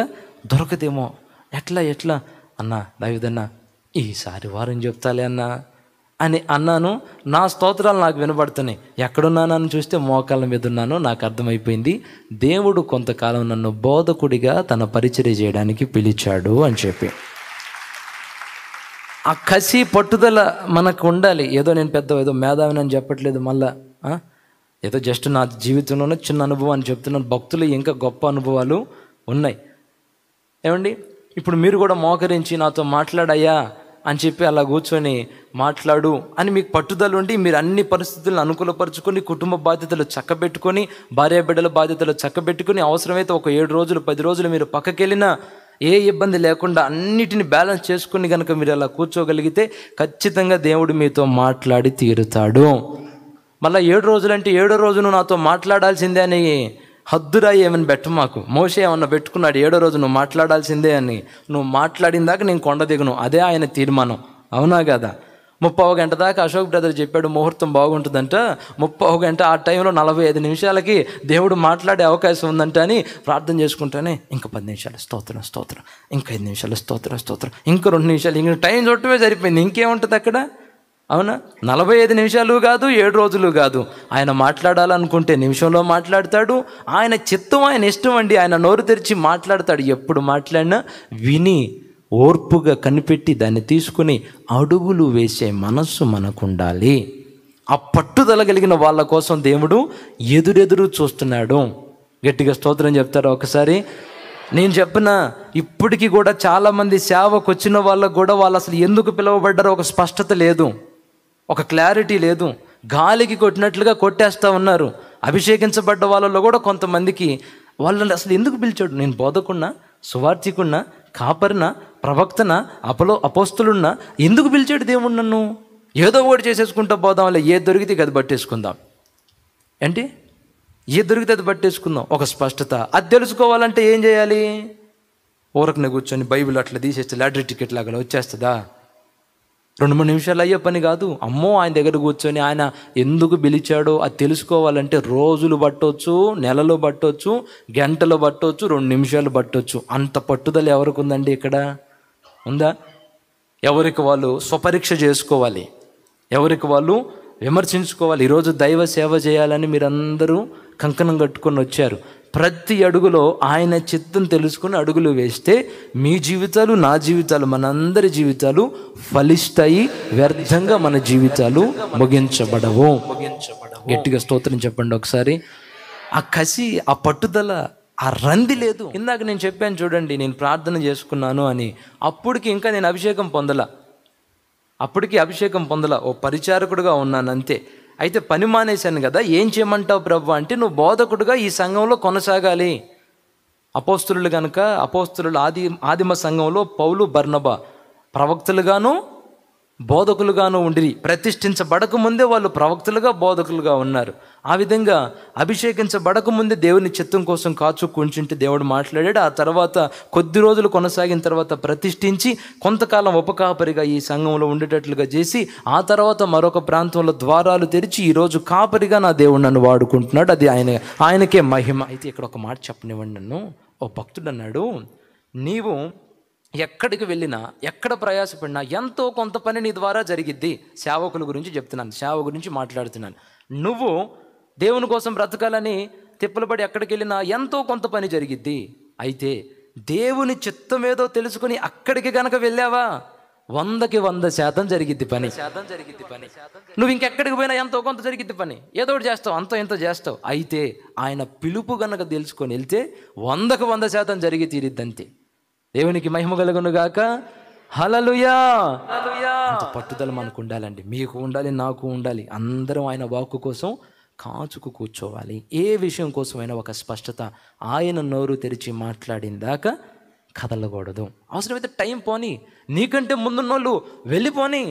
దొరకదేమో ఎట్లా ఎట్లా అన్న దావిదన్న ఈసారి వారం చెప్తాలే అన్న అని అన్నాను నా స్తోత్రాలు నాకు వినబడుతున్నాయి ఎక్కడున్నానని చూస్తే మోకాళ్ళ మీద ఉన్నాను నాకు అర్థమైపోయింది దేవుడు కొంతకాలం నన్ను బోధకుడిగా తన పరిచర్య చేయడానికి పిలిచాడు అని చెప్పి ఆ కసి పట్టుదల మనకు ఉండాలి ఏదో నేను పెద్ద ఏదో మేధావిని అని చెప్పట్లేదు మళ్ళా ఏదో జస్ట్ నా జీవితంలోనే చిన్న అనుభవాన్ని చెప్తున్నాను భక్తులు ఇంకా గొప్ప అనుభవాలు ఉన్నాయి ఏమండి ఇప్పుడు మీరు కూడా మోకరించి నాతో మాట్లాడయ్యా అని చెప్పి అలా కూర్చొని మాట్లాడు అని మీకు పట్టుదల ఉండి మీరు అన్ని పరిస్థితులను అనుకూలపరుచుకొని కుటుంబ బాధ్యతలు చక్కబెట్టుకొని భార్య బిడ్డల బాధ్యతలు చక్కబెట్టుకొని అవసరమైతే ఒక ఏడు రోజులు పది రోజులు మీరు పక్కకెళ్ళినా ఏ ఇబ్బంది లేకుండా అన్నిటిని బ్యాలెన్స్ చేసుకుని కనుక మీరు అలా కూర్చోగలిగితే ఖచ్చితంగా దేవుడు మీతో మాట్లాడి తీరుతాడు మళ్ళీ ఏడు రోజులంటే ఏడో రోజు నువ్వు నాతో మాట్లాడాల్సిందే అని హద్దురాయి ఏమైనా పెట్ట మాకు మోసే ఏమన్నా పెట్టుకున్నాడు ఏడో రోజు నువ్వు మాట్లాడాల్సిందే అని నువ్వు మాట్లాడిన దాకా నేను కొండ దిగను అదే ఆయన తీర్మానం అవునా కదా ముప్పావు గంట దాకా అశోక్ బ్రదర్ చెప్పాడు ముహూర్తం బాగుంటుందంట ముప్పావు గంట ఆ టైంలో నలభై ఐదు నిమిషాలకి దేవుడు మాట్లాడే అవకాశం ఉందంట అని ప్రార్థన చేసుకుంటానే ఇంకా పది నిమిషాలు స్తోత్రం స్తోత్రం ఇంకా ఐదు నిమిషాలు స్తోత్రం స్తోత్రం ఇంకా రెండు నిమిషాలు ఇంక టైం చూడటమే సరిపోయింది ఇంకేముంటుంది అక్కడ అవునా నలభై ఐదు నిమిషాలు కాదు ఏడు రోజులు కాదు ఆయన మాట్లాడాలనుకుంటే నిమిషంలో మాట్లాడతాడు ఆయన చిత్తం ఆయన ఇష్టం అండి ఆయన నోరు తెరిచి మాట్లాడతాడు ఎప్పుడు మాట్లాడినా విని ఓర్పుగా కనిపెట్టి దాన్ని తీసుకుని అడుగులు వేసే మనస్సు మనకు ఉండాలి ఆ పట్టుదల కలిగిన వాళ్ళ కోసం దేవుడు ఎదురెదురు చూస్తున్నాడు గట్టిగా స్తోత్రం చెప్తారా ఒకసారి నేను చెప్పిన ఇప్పటికీ కూడా చాలామంది సేవకు వచ్చిన వాళ్ళకు కూడా వాళ్ళు అసలు ఎందుకు పిలువబడ్డారో ఒక స్పష్టత లేదు ఒక క్లారిటీ లేదు గాలికి కొట్టినట్లుగా కొట్టేస్తూ ఉన్నారు అభిషేకించబడ్డ వాళ్ళలో కూడా కొంతమందికి వాళ్ళని అసలు ఎందుకు పిలిచాడు నేను బోధకున్నా సువార్థికున్నా కాపరిన ప్రవక్తన అపలో అపోస్తులున్న ఎందుకు పిలిచాడు దేవుడు నన్ను ఏదో ఒకటి చేసేసుకుంటా పోదాం అలా ఏది దొరికితే అది పట్టేసుకుందాం ఏంటి ఏ దొరికితే అది పట్టేసుకుందాం ఒక స్పష్టత అది తెలుసుకోవాలంటే ఏం చేయాలి ఊరకునే కూర్చొని బైబిల్ అట్లా తీసేస్తే లాటరీ టికెట్ లాగా వచ్చేస్తుందా రెండు మూడు నిమిషాలు అయ్యే పని కాదు అమ్మో ఆయన దగ్గర కూర్చొని ఆయన ఎందుకు పిలిచాడో అది తెలుసుకోవాలంటే రోజులు పట్టవచ్చు నెలలు పట్టవచ్చు గంటలు పట్టవచ్చు రెండు నిమిషాలు పట్టవచ్చు అంత పట్టుదల ఎవరికి ఉందండి ఇక్కడ ఉందా ఎవరికి వాళ్ళు స్వపరీక్ష చేసుకోవాలి ఎవరికి వాళ్ళు విమర్శించుకోవాలి ఈరోజు దైవ సేవ చేయాలని మీరందరూ కంకణం కట్టుకొని వచ్చారు ప్రతి అడుగులో ఆయన చిత్తం తెలుసుకుని అడుగులు వేస్తే మీ జీవితాలు నా జీవితాలు మనందరి జీవితాలు ఫలిస్తాయి వ్యర్థంగా మన జీవితాలు ముగించబడవు ముగించబడవు గట్టిగా స్తోత్రం చెప్పండి ఒకసారి ఆ కసి ఆ పట్టుదల ఆ రంది లేదు ఇందాక నేను చెప్పాను చూడండి నేను ప్రార్థన చేసుకున్నాను అని అప్పటికి ఇంకా నేను అభిషేకం పొందల అప్పటికి అభిషేకం పొందల ఓ పరిచారకుడుగా ఉన్నాను అంతే అయితే పని మానేశాను కదా ఏం చేయమంటావు ప్రభు అంటే నువ్వు బోధకుడుగా ఈ సంఘంలో కొనసాగాలి అపోస్తులు కనుక అపోస్తులు ఆది ఆదిమ సంఘంలో పౌలు బర్నబ ప్రవక్తలుగాను బోధకులుగాను ఉండి ప్రతిష్ఠించబడక ముందే వాళ్ళు ప్రవక్తులుగా బోధకులుగా ఉన్నారు ఆ విధంగా అభిషేకించబడక ముందే దేవుని చిత్తం కోసం కాచు కూర్చుంటే దేవుడు మాట్లాడాడు ఆ తర్వాత కొద్ది రోజులు కొనసాగిన తర్వాత ప్రతిష్ఠించి కొంతకాలం ఉపకాపరిగా ఈ సంఘంలో ఉండేటట్లుగా చేసి ఆ తర్వాత మరొక ప్రాంతంలో ద్వారాలు తెరిచి ఈరోజు కాపరిగా నా దేవుడు నన్ను వాడుకుంటున్నాడు అది ఆయన ఆయనకే మహిమ అయితే ఇక్కడ ఒక మాట చెప్పనివ్వండి నన్ను ఓ భక్తుడు అన్నాడు నీవు ఎక్కడికి వెళ్ళినా ఎక్కడ ప్రయాసపడినా ఎంతో కొంత పని నీ ద్వారా జరిగిద్ది సేవకుల గురించి చెప్తున్నాను సేవ గురించి మాట్లాడుతున్నాను నువ్వు దేవుని కోసం బ్రతకాలని తిప్పలు పడి ఎక్కడికి వెళ్ళినా ఎంతో కొంత పని జరిగిద్ది అయితే దేవుని చిత్తం ఏదో తెలుసుకుని అక్కడికి గనక వెళ్ళావా వందకి వంద శాతం జరిగిద్ది పని శాతం జరిగిద్ది పని నువ్వు ఇంకెక్కడికి పోయినా ఎంతో కొంత జరిగిద్ది పని ఏదో ఒకటి చేస్తావు అంతో ఎంత చేస్తావు అయితే ఆయన పిలుపు గనక తెలుసుకొని వెళ్తే వందకు వంద శాతం జరిగి తీరిద్దంతే దేవునికి మహిమ కలుగునుగాక గాక హలలుయా పట్టుదల మనకు ఉండాలండి మీకు ఉండాలి నాకు ఉండాలి అందరం ఆయన వాక్కు కోసం కాచుకు కూర్చోవాలి ఏ విషయం కోసమైనా ఒక స్పష్టత ఆయన నోరు తెరిచి దాకా కదలకూడదు అవసరమైతే టైం పోని నీకంటే ముందున్నోళ్ళు వెళ్ళిపోని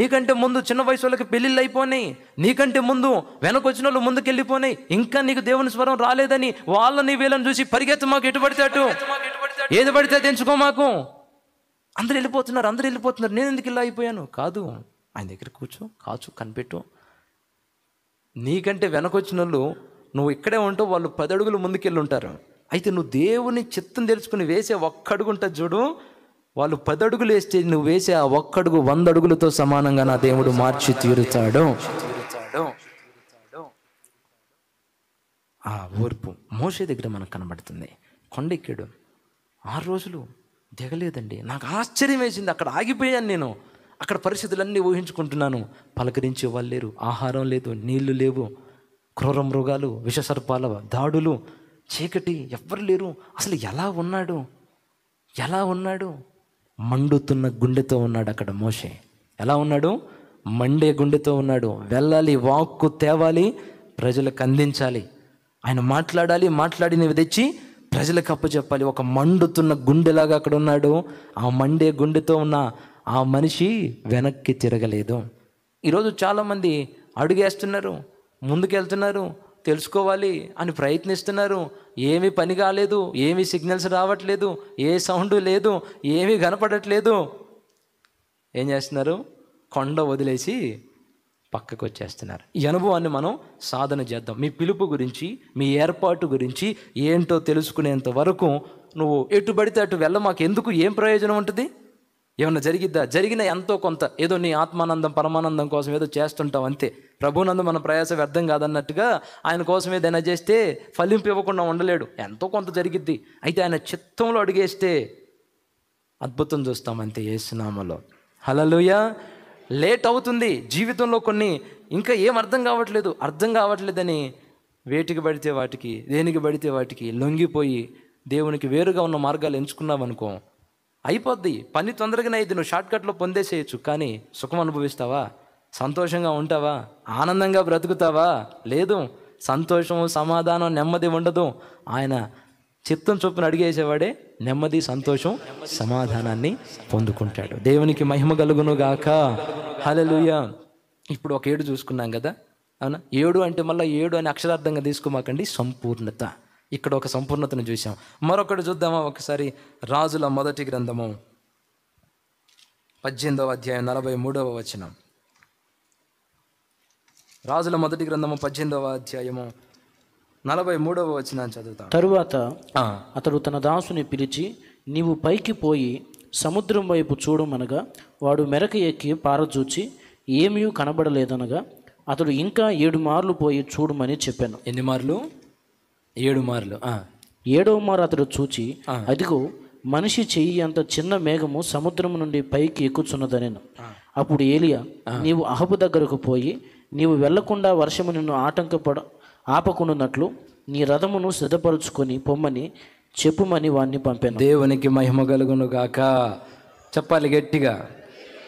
నీకంటే ముందు చిన్న వయసు వాళ్ళకి పెళ్ళిళ్ళు అయిపోయినాయి నీకంటే ముందు వెనకొచ్చిన వాళ్ళు ముందుకెళ్ళిపోయినాయి ఇంకా నీకు దేవుని స్వరం రాలేదని వాళ్ళని వీళ్ళని చూసి పరిగెత్తు మాకు ఎటు అటు ఏది పడితే తెంచుకో మాకు అందరు వెళ్ళిపోతున్నారు అందరు వెళ్ళిపోతున్నారు నేను ఎందుకు ఇలా అయిపోయాను కాదు ఆయన దగ్గర కూర్చో కాచు కనిపెట్టు నీకంటే వెనకొచ్చిన వాళ్ళు నువ్వు ఇక్కడే ఉంటావు వాళ్ళు పది అడుగులు ముందుకెళ్ళి ఉంటారు అయితే నువ్వు దేవుని చిత్తం తెలుసుకుని వేసే ఒక్కడుగు ఉంటుంది చూడు వాళ్ళు పది అడుగులు వేస్తే నువ్వు వేసే ఆ ఒక్కడుగు వంద అడుగులతో సమానంగా నా దేవుడు మార్చి తీరుతాడు ఆ ఓర్పు మోసే దగ్గర మనకు కనబడుతుంది కొండెక్కాడు ఆరు రోజులు దిగలేదండి నాకు ఆశ్చర్యం వేసింది అక్కడ ఆగిపోయాను నేను అక్కడ పరిస్థితులన్నీ ఊహించుకుంటున్నాను పలకరించే వాళ్ళు లేరు ఆహారం లేదు నీళ్లు లేవు క్రూర మృగాలు విషసర్పాల దాడులు చీకటి ఎవ్వరు లేరు అసలు ఎలా ఉన్నాడు ఎలా ఉన్నాడు మండుతున్న గుండెతో ఉన్నాడు అక్కడ మోషే ఎలా ఉన్నాడు మండే గుండెతో ఉన్నాడు వెళ్ళాలి వాక్కు తేవాలి ప్రజలకు అందించాలి ఆయన మాట్లాడాలి మాట్లాడినవి తెచ్చి ప్రజలకు అప్పచెప్పాలి ఒక మండుతున్న గుండెలాగా అక్కడ ఉన్నాడు ఆ మండే గుండెతో ఉన్న ఆ మనిషి వెనక్కి తిరగలేదు ఈరోజు చాలామంది అడుగేస్తున్నారు ముందుకెళ్తున్నారు తెలుసుకోవాలి అని ప్రయత్నిస్తున్నారు ఏమి పని కాలేదు ఏమీ సిగ్నల్స్ రావట్లేదు ఏ సౌండ్ లేదు ఏమీ కనపడట్లేదు ఏం చేస్తున్నారు కొండ వదిలేసి పక్కకు వచ్చేస్తున్నారు ఈ అనుభవాన్ని మనం సాధన చేద్దాం మీ పిలుపు గురించి మీ ఏర్పాటు గురించి ఏంటో తెలుసుకునేంత వరకు నువ్వు ఎటు పడితే అటు వెళ్ళ మాకు ఎందుకు ఏం ప్రయోజనం ఉంటుంది ఏమన్నా జరిగిద్దా జరిగిన ఎంతో కొంత ఏదో నీ ఆత్మానందం పరమానందం కోసం ఏదో చేస్తుంటావు అంతే ప్రభునందు మన ప్రయాస వ్యర్థం కాదన్నట్టుగా ఆయన కోసం ఏదైనా చేస్తే ఫలింపు ఇవ్వకుండా ఉండలేడు ఎంతో కొంత జరిగిద్ది అయితే ఆయన చిత్తంలో అడిగేస్తే అద్భుతం చూస్తామంతే అంతే ఏసునామలో హలలుయా లేట్ అవుతుంది జీవితంలో కొన్ని ఇంకా ఏం అర్థం కావట్లేదు అర్థం కావట్లేదని వేటికి పడితే వాటికి దేనికి పడితే వాటికి లొంగిపోయి దేవునికి వేరుగా ఉన్న మార్గాలు ఎంచుకున్నావనుకో అయిపోద్ది పని తొందరగానే అయితే నువ్వు షార్ట్కట్లో పొందేసేయచ్చు కానీ సుఖం అనుభవిస్తావా సంతోషంగా ఉంటావా ఆనందంగా బ్రతుకుతావా లేదు సంతోషం సమాధానం నెమ్మది ఉండదు ఆయన చిత్తం చొప్పున అడిగేసేవాడే నెమ్మది సంతోషం సమాధానాన్ని పొందుకుంటాడు దేవునికి మహిమ కలుగునుగాక హలలుయ ఇప్పుడు ఒక ఏడు చూసుకున్నాం కదా అవునా ఏడు అంటే మళ్ళీ ఏడు అని అక్షరార్థంగా తీసుకోమాకండి సంపూర్ణత ఇక్కడ ఒక సంపూర్ణతను చూసాం మరొకటి చూద్దామా ఒకసారి రాజుల మొదటి గ్రంథము పద్దెనిమిదవ అధ్యాయం నలభై మూడవ వచనం రాజుల మొదటి గ్రంథము పద్దెనిమిదవ అధ్యాయము నలభై మూడవ వచ్చిన చదువుతాను తరువాత అతడు తన దాసుని పిలిచి నీవు పైకి పోయి సముద్రం వైపు చూడమనగా వాడు మెరక ఎక్కి పారచూచి ఏమీ కనబడలేదనగా అతడు ఇంకా ఏడు మార్లు పోయి చూడమని చెప్పాను ఎన్ని మార్లు ఏడు మార్లు ఏడవ మారు అతడు చూచి అదిగో మనిషి చెయ్యి అంత చిన్న మేఘము సముద్రం నుండి పైకి ఎక్కుచున్నదని అప్పుడు ఏలియా నీవు అహబు దగ్గరకు పోయి నీవు వెళ్లకుండా వర్షము నిన్ను ఆటంకపడ ఆపకునున్నట్లు నీ రథమును సిద్ధపరుచుకొని పొమ్మని చెప్పుమని వాడిని పంపాను దేవునికి మహిమ కలుగును గాక చెప్పాలి గట్టిగా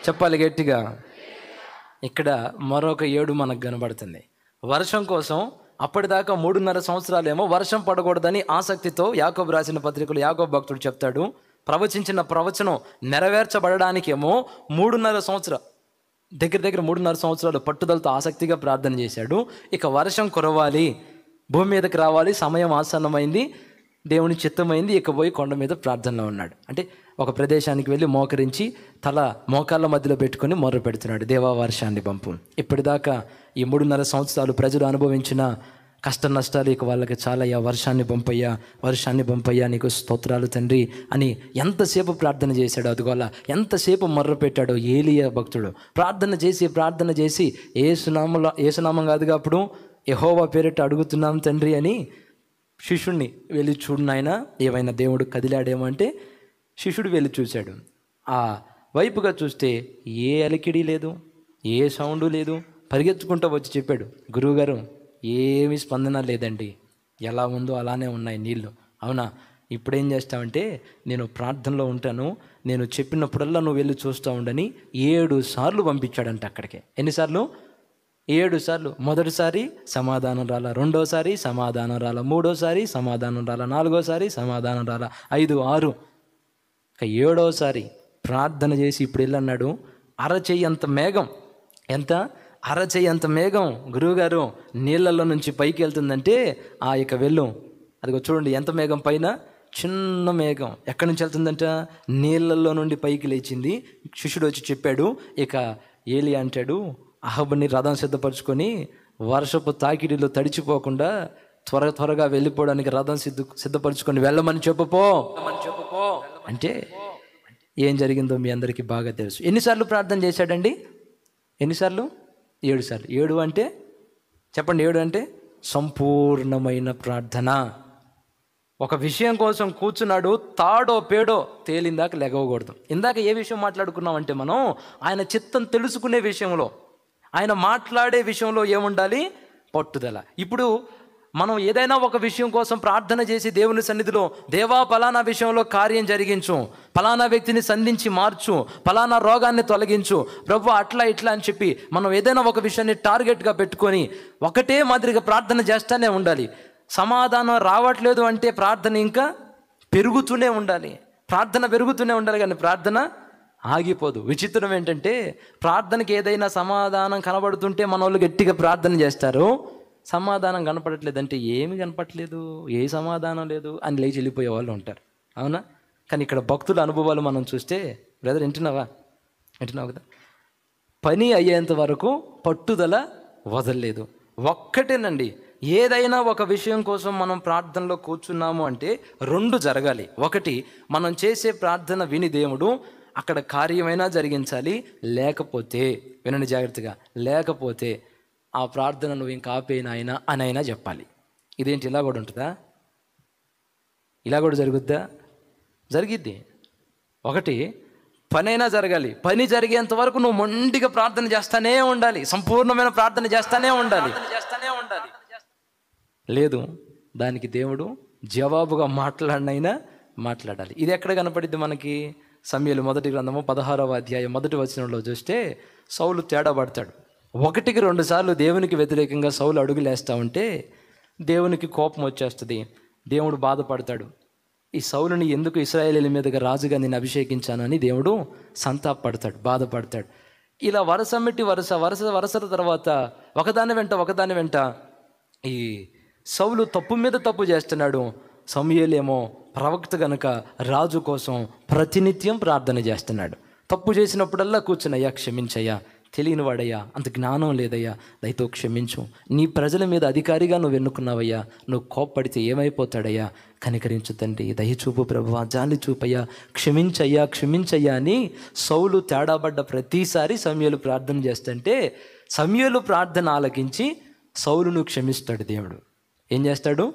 చెప్పాలి గట్టిగా ఇక్కడ మరొక ఏడు మనకు కనబడుతుంది వర్షం కోసం అప్పటిదాకా మూడున్నర సంవత్సరాలు ఏమో వర్షం పడకూడదని ఆసక్తితో యాకోబ్ రాసిన పత్రికలు యాకోబ్ భక్తుడు చెప్తాడు ప్రవచించిన ప్రవచనం నెరవేర్చబడడానికేమో మూడున్నర సంవత్సరాలు దగ్గర దగ్గర మూడున్నర సంవత్సరాలు పట్టుదలతో ఆసక్తిగా ప్రార్థన చేశాడు ఇక వర్షం కురవాలి భూమి మీదకి రావాలి సమయం ఆసన్నమైంది దేవుని చిత్తమైంది ఇక పోయి కొండ మీద ప్రార్థనలో ఉన్నాడు అంటే ఒక ప్రదేశానికి వెళ్ళి మోకరించి తల మోకాళ్ళ మధ్యలో పెట్టుకొని మొర్ర పెడుతున్నాడు వర్షాన్ని పంపు ఇప్పటిదాకా ఈ మూడున్నర సంవత్సరాలు ప్రజలు అనుభవించిన కష్ట నష్టాలు ఇక వాళ్ళకి చాలయ్యా వర్షాన్ని పంపయ్యా వర్షాన్ని పంపయ్యా నీకు స్తోత్రాలు తండ్రి అని ఎంతసేపు ప్రార్థన చేశాడో అదిగోలా ఎంతసేపు మొర్ర పెట్టాడో ఏలియా భక్తుడు ప్రార్థన చేసి ప్రార్థన చేసి ఏసునామంలో ఏసునామం కాదుగా అప్పుడు యహోవా పేరిట అడుగుతున్నాం తండ్రి అని శిష్యుణ్ణి వెళ్ళి చూడు నాయన ఏమైనా దేవుడు కదిలాడేమంటే శిష్యుడు వెళ్ళి చూశాడు ఆ వైపుగా చూస్తే ఏ అలికిడి లేదు ఏ సౌండు లేదు పరిగెత్తుకుంటూ వచ్చి చెప్పాడు గురువుగారు ఏమీ స్పందన లేదండి ఎలా ఉందో అలానే ఉన్నాయి నీళ్ళు అవునా ఇప్పుడు ఏం చేస్తావంటే నేను ప్రార్థనలో ఉంటాను నేను చెప్పినప్పుడల్లా నువ్వు వెళ్ళి చూస్తూ ఉండని ఏడు సార్లు పంపించాడంట అక్కడికి ఎన్నిసార్లు ఏడు సార్లు మొదటిసారి సమాధానం రాల రెండోసారి సమాధానం రాల మూడోసారి సమాధానం రాల నాలుగోసారి సమాధానం రాల ఐదు ఆరు ఇక ఏడోసారి ప్రార్థన చేసి ఇప్పుడు వెళ్ళన్నాడు అరచెయ్యి అంత మేఘం ఎంత అరచేయంత మేఘం గురువుగారు నీళ్ళల్లో నుంచి పైకి వెళ్తుందంటే ఆ యొక్క వెళ్ళం అదిగో చూడండి ఎంత మేఘం పైన చిన్న మేఘం ఎక్కడి నుంచి వెళ్తుందంట నీళ్ళల్లో నుండి పైకి లేచింది శిష్యుడు వచ్చి చెప్పాడు ఇక ఏలి అంటాడు అహబుని రథం సిద్ధపరచుకొని వర్షపు తాకిడిలో తడిచిపోకుండా త్వర త్వరగా వెళ్ళిపోవడానికి రథం సిద్ధ సిద్ధపరచుకొని వెళ్ళమని చెప్పుపో అంటే ఏం జరిగిందో మీ అందరికీ బాగా తెలుసు ఎన్నిసార్లు ప్రార్థన చేశాడండి ఎన్నిసార్లు ఏడు సార్లు ఏడు అంటే చెప్పండి ఏడు అంటే సంపూర్ణమైన ప్రార్థన ఒక విషయం కోసం కూర్చున్నాడు తాడో పేడో తేలిందాక లెగవకూడదు ఇందాక ఏ విషయం మాట్లాడుకున్నామంటే మనం ఆయన చిత్తం తెలుసుకునే విషయంలో ఆయన మాట్లాడే విషయంలో ఏముండాలి పట్టుదల ఇప్పుడు మనం ఏదైనా ఒక విషయం కోసం ప్రార్థన చేసి దేవుని సన్నిధిలో దేవా పలానా విషయంలో కార్యం జరిగించు పలానా వ్యక్తిని సంధించి మార్చు పలానా రోగాన్ని తొలగించు ప్రభు అట్లా ఇట్లా అని చెప్పి మనం ఏదైనా ఒక విషయాన్ని టార్గెట్గా పెట్టుకొని ఒకటే మాదిరిగా ప్రార్థన చేస్తూనే ఉండాలి సమాధానం రావట్లేదు అంటే ప్రార్థన ఇంకా పెరుగుతూనే ఉండాలి ప్రార్థన పెరుగుతూనే ఉండాలి కానీ ప్రార్థన ఆగిపోదు విచిత్రం ఏంటంటే ప్రార్థనకి ఏదైనా సమాధానం కనబడుతుంటే మన వాళ్ళు గట్టిగా ప్రార్థన చేస్తారు సమాధానం కనపడట్లేదంటే ఏమి కనపట్లేదు ఏ సమాధానం లేదు అని లేచి వెళ్ళిపోయే వాళ్ళు ఉంటారు అవునా కానీ ఇక్కడ భక్తుల అనుభవాలు మనం చూస్తే బ్రదర్ వింటున్నావా వింటున్నావు కదా పని అయ్యేంత వరకు పట్టుదల వదలలేదు ఒక్కటేనండి ఏదైనా ఒక విషయం కోసం మనం ప్రార్థనలో కూర్చున్నాము అంటే రెండు జరగాలి ఒకటి మనం చేసే ప్రార్థన విని దేవుడు అక్కడ కార్యమైనా జరిగించాలి లేకపోతే వినండి జాగ్రత్తగా లేకపోతే ఆ ప్రార్థన నువ్వు ఇంకా ఆపేనాయన అని అయినా చెప్పాలి ఇదేంటి ఇలా కూడా ఉంటుందా ఇలా కూడా జరుగుద్దా జరిగిద్ది ఒకటి పనైనా జరగాలి పని జరిగేంత వరకు నువ్వు మొండిగా ప్రార్థన చేస్తానే ఉండాలి సంపూర్ణమైన ప్రార్థన చేస్తానే ఉండాలి చేస్తానే ఉండాలి లేదు దానికి దేవుడు జవాబుగా మాట్లాడినైనా మాట్లాడాలి ఇది ఎక్కడ కనపడిద్ది మనకి సమయలు మొదటి గ్రంథము పదహారవ అధ్యాయం మొదటి వచనంలో చూస్తే సౌలు తేడా పడతాడు ఒకటికి రెండు సార్లు దేవునికి వ్యతిరేకంగా సౌలు అడుగులేస్తా ఉంటే దేవునికి కోపం వచ్చేస్తుంది దేవుడు బాధపడతాడు ఈ సౌలుని ఎందుకు ఇస్రాయేలీల మీదుగా రాజుగా నేను అభిషేకించానని దేవుడు సంతాపడతాడు బాధపడతాడు ఇలా వరుస మెట్టి వరుస వరుస వరుసల తర్వాత ఒకదాని వెంట ఒకదాని వెంట ఈ సౌలు తప్పు మీద తప్పు చేస్తున్నాడు సమయలేమో ప్రవక్త గనక రాజు కోసం ప్రతినిత్యం ప్రార్థన చేస్తున్నాడు తప్పు చేసినప్పుడల్లా కూర్చున్నయ్యా క్షమించయ్యా తెలియనివాడయ్యా అంత జ్ఞానం లేదయ్యా దయతో క్షమించు నీ ప్రజల మీద అధికారిగా నువ్వు ఎన్నుకున్నావయ్యా నువ్వు కోప్పడితే ఏమైపోతాడయ్యా కనికరించు తండ్రి దయచూపు ప్రభువా జాలి చూపయ్యా క్షమించయ్యా క్షమించయ్యా అని సౌలు తేడాబడ్డ ప్రతిసారి సమయాలు ప్రార్థన చేస్తుంటే సమయలు ప్రార్థన ఆలకించి సౌలును క్షమిస్తాడు దేవుడు ఏం చేస్తాడు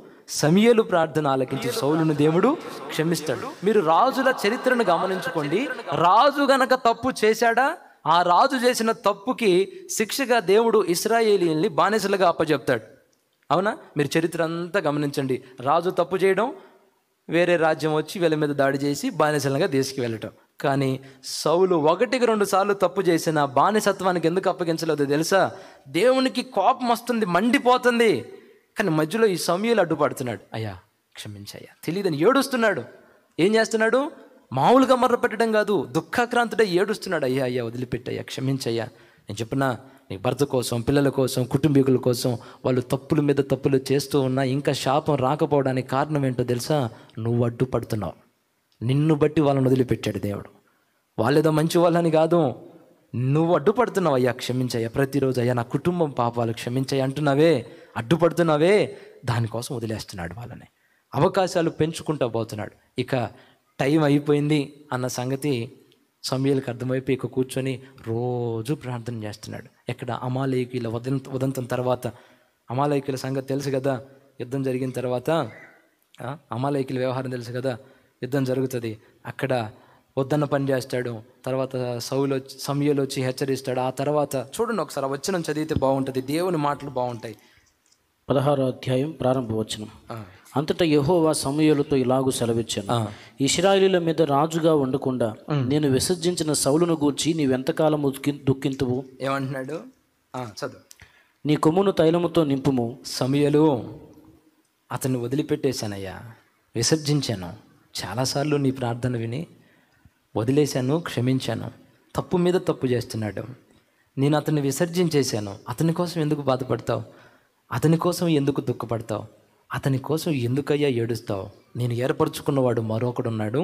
సమయలు ప్రార్థన ఆలకించి సౌలును దేవుడు క్షమిస్తాడు మీరు రాజుల చరిత్రను గమనించుకోండి రాజు గనక తప్పు చేశాడా ఆ రాజు చేసిన తప్పుకి శిక్షగా దేవుడు ఇస్రాయేలీల్ని బానిసలుగా అప్పచెప్తాడు అవునా మీరు చరిత్ర అంతా గమనించండి రాజు తప్పు చేయడం వేరే రాజ్యం వచ్చి వీళ్ళ మీద దాడి చేసి బానిసలుగా తీసుకువెళ్ళటం కానీ సౌలు ఒకటికి రెండు సార్లు తప్పు చేసిన బానిసత్వానికి ఎందుకు అప్పగించలేదు తెలుసా దేవునికి కోపం వస్తుంది మండిపోతుంది కానీ మధ్యలో ఈ సమయంలో అడ్డుపడుతున్నాడు అయ్యా క్షమించయ్యా తెలియదని ఏడుస్తున్నాడు ఏం చేస్తున్నాడు మామూలుగా మర్ర పెట్టడం కాదు దుఃఖాక్రాంతుడే ఏడుస్తున్నాడు అయ్యా అయ్యా వదిలిపెట్టయ్యా క్షమించయ్యా నేను చెప్పిన నీ భర్త కోసం పిల్లల కోసం కుటుంబీకుల కోసం వాళ్ళు తప్పుల మీద తప్పులు చేస్తూ ఉన్నా ఇంకా శాపం రాకపోవడానికి కారణం ఏంటో తెలుసా నువ్వు అడ్డుపడుతున్నావు నిన్ను బట్టి వాళ్ళని వదిలిపెట్టాడు దేవుడు వాళ్ళేదో మంచి వాళ్ళని కాదు నువ్వు అడ్డుపడుతున్నావు అయ్యా క్షమించయ్యా ప్రతిరోజు అయ్యా నా కుటుంబం పాపాలు క్షమించాయి అంటున్నావే అడ్డుపడుతున్నావే దానికోసం వదిలేస్తున్నాడు వాళ్ళని అవకాశాలు పెంచుకుంటూ పోతున్నాడు ఇక టైం అయిపోయింది అన్న సంగతి సమయాలకు అర్థమైపోయి ఇక కూర్చొని రోజు ప్రార్థన చేస్తున్నాడు ఎక్కడ అమాలయకుల వదంత ఉదంతం తర్వాత అమాలయకుల సంగతి తెలుసు కదా యుద్ధం జరిగిన తర్వాత అమాలయకుల వ్యవహారం తెలుసు కదా యుద్ధం జరుగుతుంది అక్కడ వద్దన్న పని చేస్తాడు తర్వాత సౌలు సమయలు వచ్చి హెచ్చరిస్తాడు ఆ తర్వాత చూడండి ఒకసారి వచ్చిన చదివితే బాగుంటుంది దేవుని మాటలు బాగుంటాయి పదహారో అధ్యాయం ప్రారంభ వచనం అంతటా యహోవా సమయాలతో ఇలాగూ సెలవిచ్చాను ఇస్రాయిలీల మీద రాజుగా ఉండకుండా నేను విసర్జించిన సౌలును గూర్చి నీవెంతకాలం దుఃఖింతువు ఏమంటున్నాడు చదువు నీ కొమ్మును తైలముతో నింపుము సమయలు అతన్ని వదిలిపెట్టేశానయ్యా విసర్జించాను చాలాసార్లు నీ ప్రార్థన విని వదిలేశాను క్షమించాను తప్పు మీద తప్పు చేస్తున్నాడు నేను అతన్ని విసర్జించేశాను అతని కోసం ఎందుకు బాధపడతావు అతని కోసం ఎందుకు దుఃఖపడతావు అతని కోసం ఎందుకయ్యా ఏడుస్తావు నేను ఏర్పరచుకున్నవాడు మరొకడున్నాడు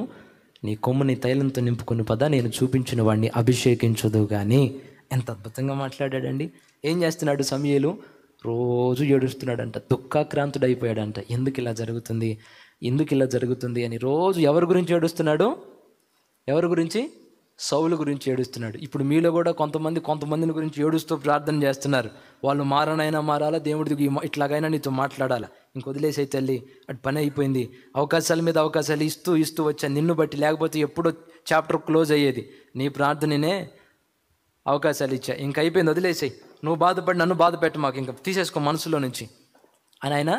నీ కొమ్ముని తైలంతో నింపుకుని పద నేను చూపించిన వాడిని అభిషేకించదు కానీ ఎంత అద్భుతంగా మాట్లాడాడండి ఏం చేస్తున్నాడు సమయలు రోజు ఏడుస్తున్నాడంట అయిపోయాడంట ఎందుకు ఇలా జరుగుతుంది ఎందుకు ఇలా జరుగుతుంది అని రోజు ఎవరి గురించి ఏడుస్తున్నాడు ఎవరి గురించి సౌలు గురించి ఏడుస్తున్నాడు ఇప్పుడు మీలో కూడా కొంతమంది కొంతమందిని గురించి ఏడుస్తూ ప్రార్థన చేస్తున్నారు వాళ్ళు మారనైనా మారాలా దేవుడి ఇట్లాగైనా నీతో మాట్లాడాలా వదిలేసే తల్లి అటు పని అయిపోయింది అవకాశాల మీద అవకాశాలు ఇస్తూ ఇస్తూ వచ్చా నిన్ను బట్టి లేకపోతే ఎప్పుడో చాప్టర్ క్లోజ్ అయ్యేది నీ ప్రార్థననే అవకాశాలు ఇచ్చా ఇంక అయిపోయింది వదిలేసాయి నువ్వు బాధపడి నన్ను బాధ పెట్ట మాకు ఇంకా తీసేసుకో మనసులో నుంచి అని ఆయన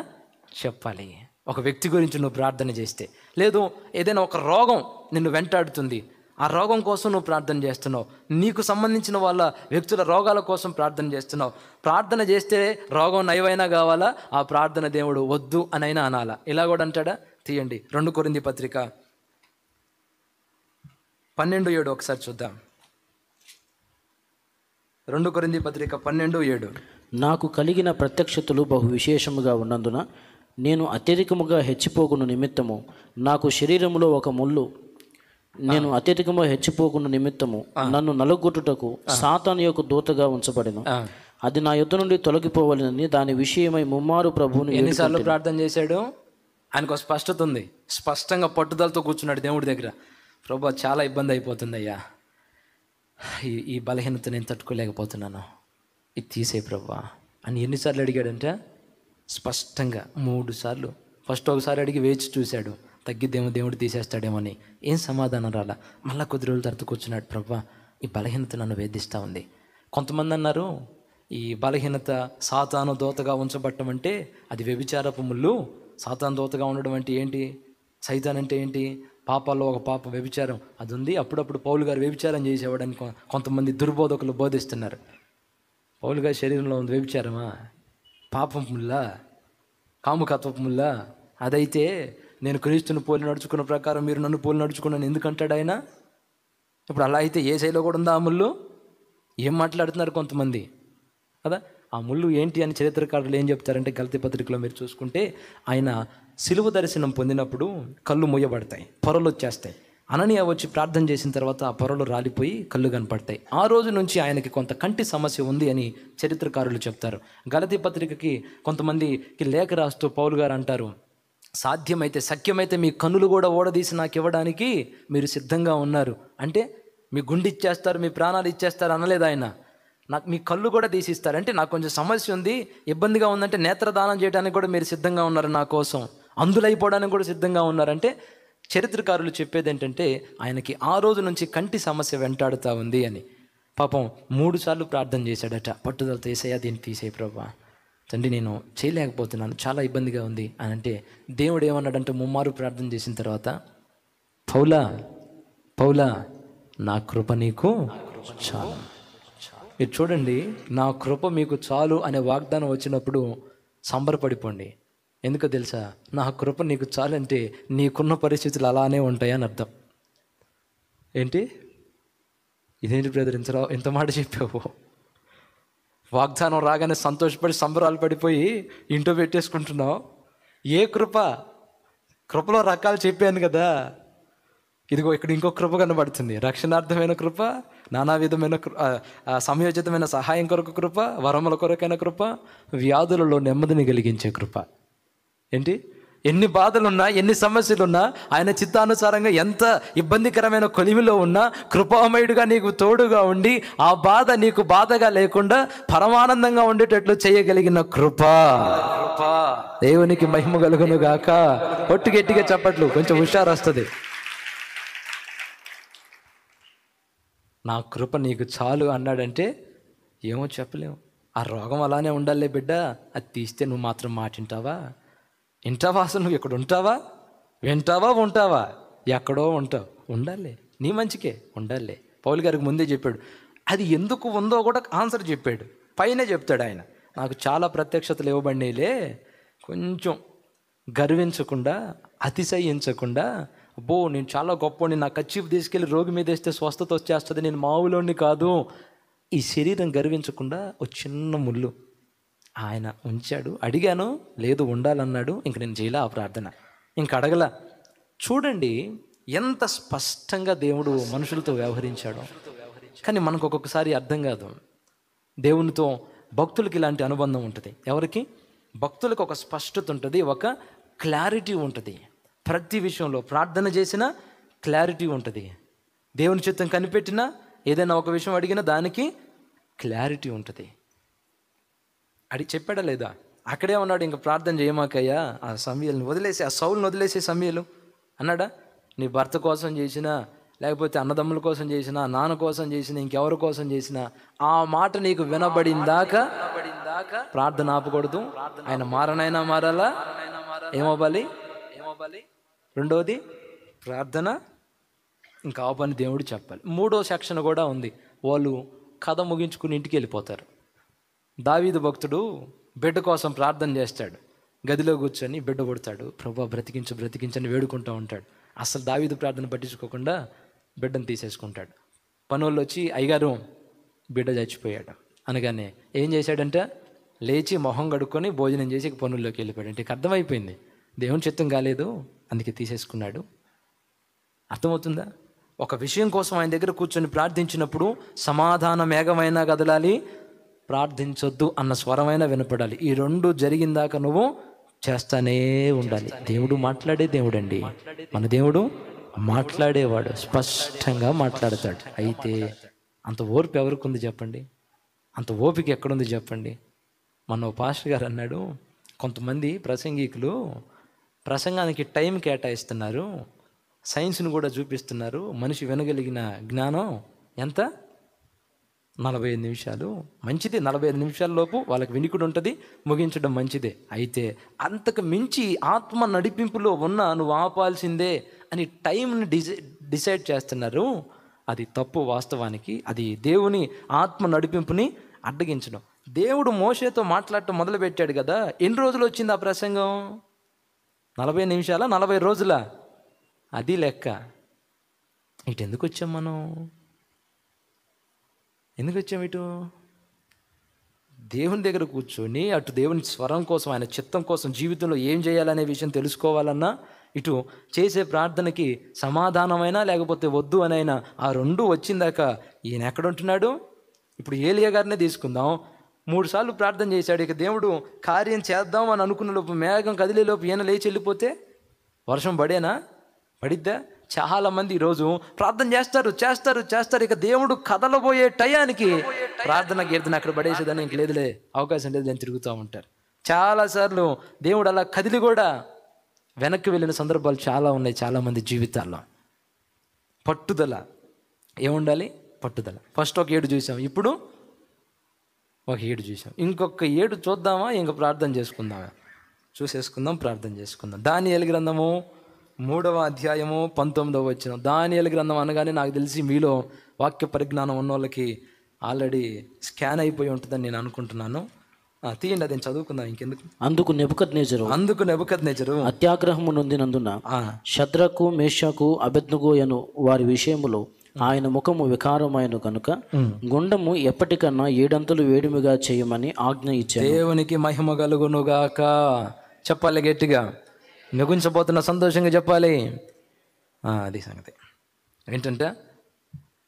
చెప్పాలి ఒక వ్యక్తి గురించి నువ్వు ప్రార్థన చేస్తే లేదు ఏదైనా ఒక రోగం నిన్ను వెంటాడుతుంది ఆ రోగం కోసం నువ్వు ప్రార్థన చేస్తున్నావు నీకు సంబంధించిన వాళ్ళ వ్యక్తుల రోగాల కోసం ప్రార్థన చేస్తున్నావు ప్రార్థన చేస్తే రోగం నయమైనా కావాలా ఆ ప్రార్థన దేవుడు వద్దు అనైనా అనాలా ఇలా కూడా అంటాడా తీయండి రెండు కొరింది పత్రిక పన్నెండు ఏడు ఒకసారి చూద్దాం రెండు కొరింది పత్రిక పన్నెండు ఏడు నాకు కలిగిన ప్రత్యక్షతలు బహు విశేషముగా ఉన్నందున నేను అత్యధికముగా హెచ్చిపోకును నిమిత్తము నాకు శరీరములో ఒక ముళ్ళు నేను అత్యధికంగా హెచ్చిపోకున్న నిమిత్తము నన్ను నలుగొట్టుటకు సాతాను యొక్క దూతగా ఉంచబడిన అది నా యుద్ధ నుండి తొలగిపోవాలని దాని విషయమై ముమ్మారు ప్రభువుని ఎన్నిసార్లు ప్రార్థన చేశాడు ఆయనకు స్పష్టత ఉంది స్పష్టంగా పట్టుదలతో కూర్చున్నాడు దేవుడి దగ్గర ప్రభా చాలా ఇబ్బంది అయిపోతుంది అయ్యా ఈ ఈ బలహీనత నేను తట్టుకోలేకపోతున్నాను ఇది తీసే ప్రభా అని ఎన్నిసార్లు అడిగాడంటే స్పష్టంగా మూడు సార్లు ఫస్ట్ ఒకసారి అడిగి వేచి చూశాడు తగ్గిద్దేమో దేవుడు అని ఏం సమాధానం రాలా మళ్ళా కొద్ది రోజులు తర్వాత కూర్చున్నాడు ప్రభా ఈ బలహీనత నన్ను వేధిస్తూ ఉంది కొంతమంది అన్నారు ఈ బలహీనత సాతాను దోతగా ఉంచబట్టం అంటే అది వ్యభిచారపు ముళ్ళు సాతాను దోతగా ఉండడం అంటే ఏంటి సైతాన్ అంటే ఏంటి పాపాల్లో ఒక పాప వ్యభిచారం అది ఉంది అప్పుడప్పుడు పౌలు గారు వ్యభిచారం చేసేవాడని కొంతమంది దుర్బోధకులు బోధిస్తున్నారు పౌలు గారి శరీరంలో ఉంది వ్యభిచారమా పాపం ముల్లా కాముకత్వపు ముల్లా అదైతే నేను క్రీస్తుని పోలి నడుచుకున్న ప్రకారం మీరు నన్ను పోలి నడుచుకున్నాను ఎందుకంటాడు ఆయన ఇప్పుడు అలా అయితే ఏ శైలో కూడా ఉందా ఆ ముళ్ళు ఏం మాట్లాడుతున్నారు కొంతమంది కదా ఆ ముళ్ళు ఏంటి అని చరిత్రకారులు ఏం చెప్తారంటే గల్తీ పత్రికలో మీరు చూసుకుంటే ఆయన సిలువ దర్శనం పొందినప్పుడు కళ్ళు మూయబడతాయి పొరలు వచ్చేస్తాయి అననీయ వచ్చి ప్రార్థన చేసిన తర్వాత ఆ పొరలు రాలిపోయి కళ్ళు కనపడతాయి ఆ రోజు నుంచి ఆయనకి కొంత కంటి సమస్య ఉంది అని చరిత్రకారులు చెప్తారు గలతీ పత్రికకి కొంతమందికి లేఖ రాస్తూ పౌలు గారు అంటారు సాధ్యమైతే సఖ్యమైతే మీ కన్నులు కూడా ఓడదీసి నాకు ఇవ్వడానికి మీరు సిద్ధంగా ఉన్నారు అంటే మీ గుండె ఇచ్చేస్తారు మీ ప్రాణాలు ఇచ్చేస్తారు అనలేదు ఆయన నాకు మీ కళ్ళు కూడా తీసిస్తారు అంటే నాకు కొంచెం సమస్య ఉంది ఇబ్బందిగా ఉందంటే నేత్రదానం చేయడానికి కూడా మీరు సిద్ధంగా ఉన్నారు నా కోసం అందులైపోవడానికి కూడా సిద్ధంగా ఉన్నారంటే చరిత్రకారులు చెప్పేది ఏంటంటే ఆయనకి ఆ రోజు నుంచి కంటి సమస్య వెంటాడుతూ ఉంది అని పాపం మూడుసార్లు ప్రార్థన చేశాడట పట్టుదలతో ఏసయ్యా దీన్ని తీసేయి ప్రభా తండ్రి నేను చేయలేకపోతున్నాను చాలా ఇబ్బందిగా ఉంది అని అంటే దేవుడు ఏమన్నాడంటే ముమ్మారు ప్రార్థన చేసిన తర్వాత పౌలా పౌలా నా కృప నీకు చాలు మీరు చూడండి నా కృప మీకు చాలు అనే వాగ్దానం వచ్చినప్పుడు సంబరపడిపోండి ఎందుకో తెలుసా నా కృప నీకు చాలు అంటే నీకున్న పరిస్థితులు అలానే ఉంటాయని అర్థం ఏంటి ఇదేంటి బ్రదర్ ఇంత ఇంత మాట చెప్పావు వాగ్దానం రాగానే సంతోషపడి సంబరాలు పడిపోయి ఇంట్లో పెట్టేసుకుంటున్నావు ఏ కృప కృపలో రకాలు చెప్పాను కదా ఇదిగో ఇక్కడ ఇంకో కృప కనబడుతుంది రక్షణార్థమైన కృప నానా విధమైన సంయోజితమైన సహాయం కొరకు కృప వరముల కొరకైన కృప వ్యాధులలో నెమ్మదిని కలిగించే కృప ఏంటి ఎన్ని బాధలున్నా ఎన్ని సమస్యలున్నా ఆయన చిత్తానుసారంగా ఎంత ఇబ్బందికరమైన కొలిమిలో ఉన్నా కృపామయుడిగా నీకు తోడుగా ఉండి ఆ బాధ నీకు బాధగా లేకుండా పరమానందంగా ఉండేటట్లు చేయగలిగిన కృప దేవునికి మహిమ కలుగును గాక ఒట్టు గట్టిగా చెప్పట్లు కొంచెం హుషారు వస్తుంది నా కృప నీకు చాలు అన్నాడంటే ఏమో చెప్పలేము ఆ రోగం అలానే ఉండాలి బిడ్డ అది తీస్తే నువ్వు మాత్రం మాటింటావా వింటావా అసలు నువ్వు ఇక్కడ ఉంటావా వింటావా ఉంటావా ఎక్కడో ఉంటావు ఉండాలి నీ మంచికే ఉండాలి పౌల్ గారికి ముందే చెప్పాడు అది ఎందుకు ఉందో కూడా ఆన్సర్ చెప్పాడు పైన చెప్తాడు ఆయన నాకు చాలా ప్రత్యక్షతలు ఇవ్వబడినాయిలే కొంచెం గర్వించకుండా అతిశయించకుండా అబ్బో నేను చాలా గొప్పని నా కచ్చి తీసుకెళ్ళి రోగి మీద వేస్తే స్వస్థత వచ్చేస్తుంది నేను మావులోని కాదు ఈ శరీరం గర్వించకుండా ఒక చిన్న ముళ్ళు ఆయన ఉంచాడు అడిగాను లేదు ఉండాలన్నాడు ఇంక నేను చేయలే ఆ ప్రార్థన ఇంక అడగల చూడండి ఎంత స్పష్టంగా దేవుడు మనుషులతో వ్యవహరించాడు కానీ మనకు ఒక్కొక్కసారి అర్థం కాదు దేవునితో భక్తులకి ఇలాంటి అనుబంధం ఉంటుంది ఎవరికి భక్తులకు ఒక స్పష్టత ఉంటుంది ఒక క్లారిటీ ఉంటుంది ప్రతి విషయంలో ప్రార్థన చేసిన క్లారిటీ ఉంటుంది దేవుని చిత్తం కనిపెట్టినా ఏదైనా ఒక విషయం అడిగినా దానికి క్లారిటీ ఉంటుంది అడి చెప్పాడా లేదా అక్కడే ఉన్నాడు ఇంకా ప్రార్థన చేయమాకయ్యా ఆ సమయాలను వదిలేసి ఆ సౌల్ని వదిలేసే సమయాలు అన్నాడా నీ భర్త కోసం చేసినా లేకపోతే అన్నదమ్ముల కోసం చేసినా నాన్న కోసం చేసిన ఇంకెవరి కోసం చేసినా ఆ మాట నీకు వినబడిందాక ప్రార్థన ఆపకూడదు ఆయన మారనైనా మారాలా ఏమవ్వాలి ఏమవ్వాలి రెండోది ప్రార్థన ఇంకా ఆపని దేవుడు చెప్పాలి మూడో సెక్షన్ కూడా ఉంది వాళ్ళు కథ ముగించుకుని ఇంటికి వెళ్ళిపోతారు దావీదు భక్తుడు బిడ్డ కోసం ప్రార్థన చేస్తాడు గదిలో కూర్చొని బిడ్డ పుడతాడు ప్రభా బ్రతికించు బ్రతికించని వేడుకుంటూ ఉంటాడు అసలు దావీదు ప్రార్థన పట్టించుకోకుండా బిడ్డను తీసేసుకుంటాడు పనుల్లో వచ్చి అయ్యగారు బిడ్డ చచ్చిపోయాడు అనగానే ఏం చేశాడంటే లేచి మొహం కడుక్కొని భోజనం చేసి పనుల్లోకి వెళ్ళిపోయాడు అంటే అర్థమైపోయింది దేవుని చిత్తం కాలేదు అందుకే తీసేసుకున్నాడు అర్థమవుతుందా ఒక విషయం కోసం ఆయన దగ్గర కూర్చొని ప్రార్థించినప్పుడు సమాధాన మేఘమైనా కదలాలి ప్రార్థించొద్దు అన్న స్వరమైన వినపడాలి ఈ రెండు జరిగిందాక నువ్వు చేస్తానే ఉండాలి దేవుడు మాట్లాడే దేవుడండి మన దేవుడు మాట్లాడేవాడు స్పష్టంగా మాట్లాడతాడు అయితే అంత ఓర్పు ఎవరికి ఉంది చెప్పండి అంత ఓపిక ఎక్కడుంది చెప్పండి మన పాస్టర్ గారు అన్నాడు కొంతమంది ప్రసంగికులు ప్రసంగానికి టైం కేటాయిస్తున్నారు సైన్స్ను కూడా చూపిస్తున్నారు మనిషి వినగలిగిన జ్ఞానం ఎంత నలభై ఐదు నిమిషాలు మంచిది నలభై ఐదు నిమిషాల్లోపు వాళ్ళకి వినికుడు ఉంటుంది ముగించడం మంచిదే అయితే అంతకు మించి ఆత్మ నడిపింపులో ఉన్న నువ్వు ఆపాల్సిందే అని టైంని డిసై డిసైడ్ చేస్తున్నారు అది తప్పు వాస్తవానికి అది దేవుని ఆత్మ నడిపింపుని అడ్డగించడం దేవుడు మోసేతో మాట్లాడటం మొదలుపెట్టాడు కదా ఎన్ని రోజులు వచ్చింది ఆ ప్రసంగం నలభై నిమిషాల నలభై రోజుల అది లెక్క ఇటు ఎందుకు వచ్చాం మనం ఎందుకు వచ్చాము ఇటు దేవుని దగ్గర కూర్చొని అటు దేవుని స్వరం కోసం ఆయన చిత్తం కోసం జీవితంలో ఏం చేయాలనే విషయం తెలుసుకోవాలన్నా ఇటు చేసే ప్రార్థనకి సమాధానమైనా లేకపోతే వద్దు అనైనా ఆ రెండు వచ్చిందాక ఈయన ఎక్కడుంటున్నాడు ఇప్పుడు ఏలియా గారినే తీసుకుందాం మూడుసార్లు ప్రార్థన చేశాడు ఇక దేవుడు కార్యం చేద్దాం అని అనుకున్న లోపు మేఘం కదిలే లోపు ఈయన లేచి వెళ్ళిపోతే వర్షం పడేనా పడిద్దా చాలామంది ఈరోజు ప్రార్థన చేస్తారు చేస్తారు చేస్తారు ఇక దేవుడు కదలబోయే టయానికి ప్రార్థన కీర్తన అక్కడ పడేసేదని ఇంక లేదులే అవకాశం లేదు నేను తిరుగుతూ ఉంటారు చాలాసార్లు దేవుడు అలా కదిలి కూడా వెనక్కి వెళ్ళిన సందర్భాలు చాలా ఉన్నాయి చాలామంది జీవితాల్లో పట్టుదల ఏముండాలి పట్టుదల ఫస్ట్ ఒక ఏడు చూసాం ఇప్పుడు ఒక ఏడు చూసాం ఇంకొక ఏడు చూద్దామా ఇంక ప్రార్థన చేసుకుందామా చూసేసుకుందాం ప్రార్థన చేసుకుందాం దాని గ్రంథము మూడవ అధ్యాయము పంతొమ్మిదవ వచ్చిన దానియల గ్రంథం అనగానే నాకు తెలిసి మీలో వాక్య పరిజ్ఞానం ఉన్న వాళ్ళకి ఆల్రెడీ స్కాన్ అయిపోయి ఉంటుందని నేను అనుకుంటున్నాను తీయండి అది చదువుకుందాం ఇంకెందుకు అందుకు నెబుకత్ నేచరు అందుకు నెబుకత్ నేజరు అత్యాగ్రహము నొందినందున శత్రకు మేషకు అభిజ్ఞగోయను వారి విషయములో ఆయన ముఖము వికారమైన కనుక గుండము ఎప్పటికన్నా ఏడంతలు వేడిమిగా చేయమని ఆజ్ఞ ఇచ్చారు దేవునికి మహిమ కలుగునుగాక చెప్పాలి గట్టిగా నెగుంచబోతున్నా సంతోషంగా చెప్పాలి అది సంగతి ఏంటంటే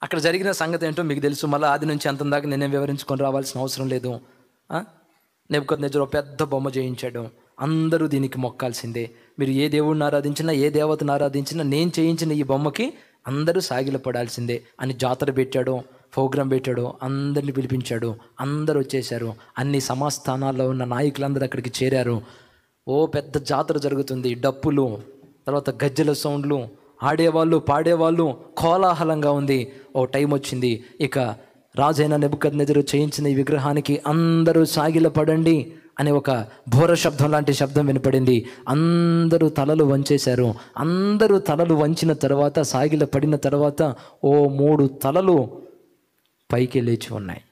అక్కడ జరిగిన సంగతి ఏంటో మీకు తెలుసు మళ్ళీ ఆది నుంచి అంత దాకా నేనే వివరించుకొని రావాల్సిన అవసరం లేదు నెప్పుకొద్ది నిజం పెద్ద బొమ్మ చేయించాడు అందరూ దీనికి మొక్కాల్సిందే మీరు ఏ దేవుడిని ఆరాధించినా ఏ దేవతను ఆరాధించినా నేను చేయించిన ఈ బొమ్మకి అందరూ సాగిలపడాల్సిందే అని జాతర పెట్టాడు ప్రోగ్రాం పెట్టాడు అందరిని పిలిపించాడు అందరు వచ్చేశారు అన్ని సమాస్థానాల్లో ఉన్న నాయకులందరూ అక్కడికి చేరారు ఓ పెద్ద జాతర జరుగుతుంది డప్పులు తర్వాత గజ్జెల సౌండ్లు ఆడేవాళ్ళు పాడేవాళ్ళు కోలాహలంగా ఉంది ఓ టైం వచ్చింది ఇక రాజైన నెబుకద్ నెజరు చేయించిన ఈ విగ్రహానికి అందరూ పడండి అనే ఒక భోర శబ్దం లాంటి శబ్దం వినపడింది అందరూ తలలు వంచేశారు అందరూ తలలు వంచిన తర్వాత సాగిల పడిన తర్వాత ఓ మూడు తలలు పైకి లేచి ఉన్నాయి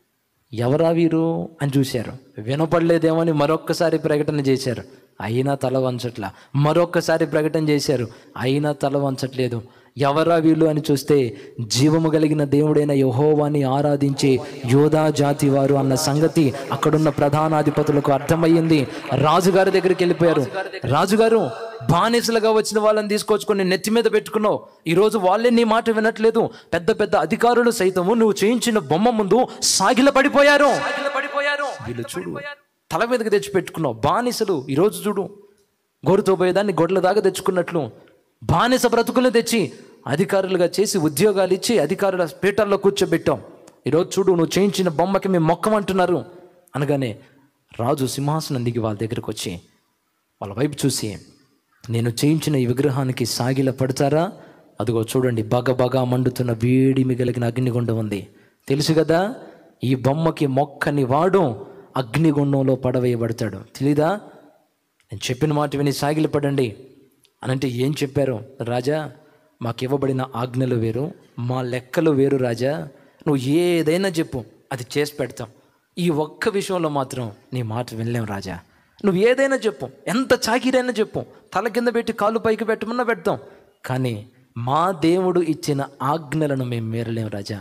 ఎవరా వీరు అని చూశారు వినపడలేదేమో అని మరొక్కసారి ప్రకటన చేశారు అయినా తల వంచట్ల మరొక్కసారి ప్రకటన చేశారు అయినా తల వంచట్లేదు ఎవరా వీళ్ళు అని చూస్తే జీవము కలిగిన దేవుడైన యహోవాన్ని ఆరాధించే యోధా జాతి వారు అన్న సంగతి అక్కడున్న ప్రధానాధిపతులకు అర్థమయ్యింది రాజుగారి దగ్గరికి వెళ్ళిపోయారు రాజుగారు బానిసలుగా వచ్చిన వాళ్ళని తీసుకొచ్చుకొని నెత్తి మీద పెట్టుకున్నావు ఈరోజు వాళ్ళే నీ మాట వినట్లేదు పెద్ద పెద్ద అధికారులు సైతము నువ్వు చేయించిన బొమ్మ ముందు సాగిల పడిపోయారు వీళ్ళు చూడు తల మీదకి తెచ్చి పెట్టుకున్నావు బానిసలు ఈరోజు చూడు గోరుతో పోయేదాన్ని గొడ్ల దాకా తెచ్చుకున్నట్లు బానిస బ్రతుకులను తెచ్చి అధికారులుగా చేసి ఉద్యోగాలు ఇచ్చి అధికారుల పీఠాల్లో కూర్చోబెట్టాం ఈరోజు చూడు నువ్వు చేయించిన బొమ్మకి మేము మొక్కమంటున్నారు అనగానే రాజు సింహాసనం దిగి వాళ్ళ దగ్గరకు వచ్చి వాళ్ళ వైపు చూసి నేను చేయించిన ఈ విగ్రహానికి సాగిల పడతారా అదిగో చూడండి బగ బగా మండుతున్న వేడి మిగిలిన అగ్నిగుండం ఉంది తెలుసు కదా ఈ బొమ్మకి మొక్కని వాడు అగ్నిగుండంలో పడవేయబడతాడు తెలీదా నేను చెప్పిన మాట విని సాగిలపడండి అని అంటే ఏం చెప్పారు రాజా మాకు ఇవ్వబడిన ఆజ్ఞలు వేరు మా లెక్కలు వేరు రాజా నువ్వు ఏదైనా చెప్పు అది చేసి పెడతాం ఈ ఒక్క విషయంలో మాత్రం నీ మాట వినలేం రాజా నువ్వు ఏదైనా చెప్పు ఎంత చాకిరైనా చెప్పు తల కింద పెట్టి కాలు పైకి పెట్టమన్నా పెడతాం కానీ మా దేవుడు ఇచ్చిన ఆజ్ఞలను మేము మేరలేం రాజా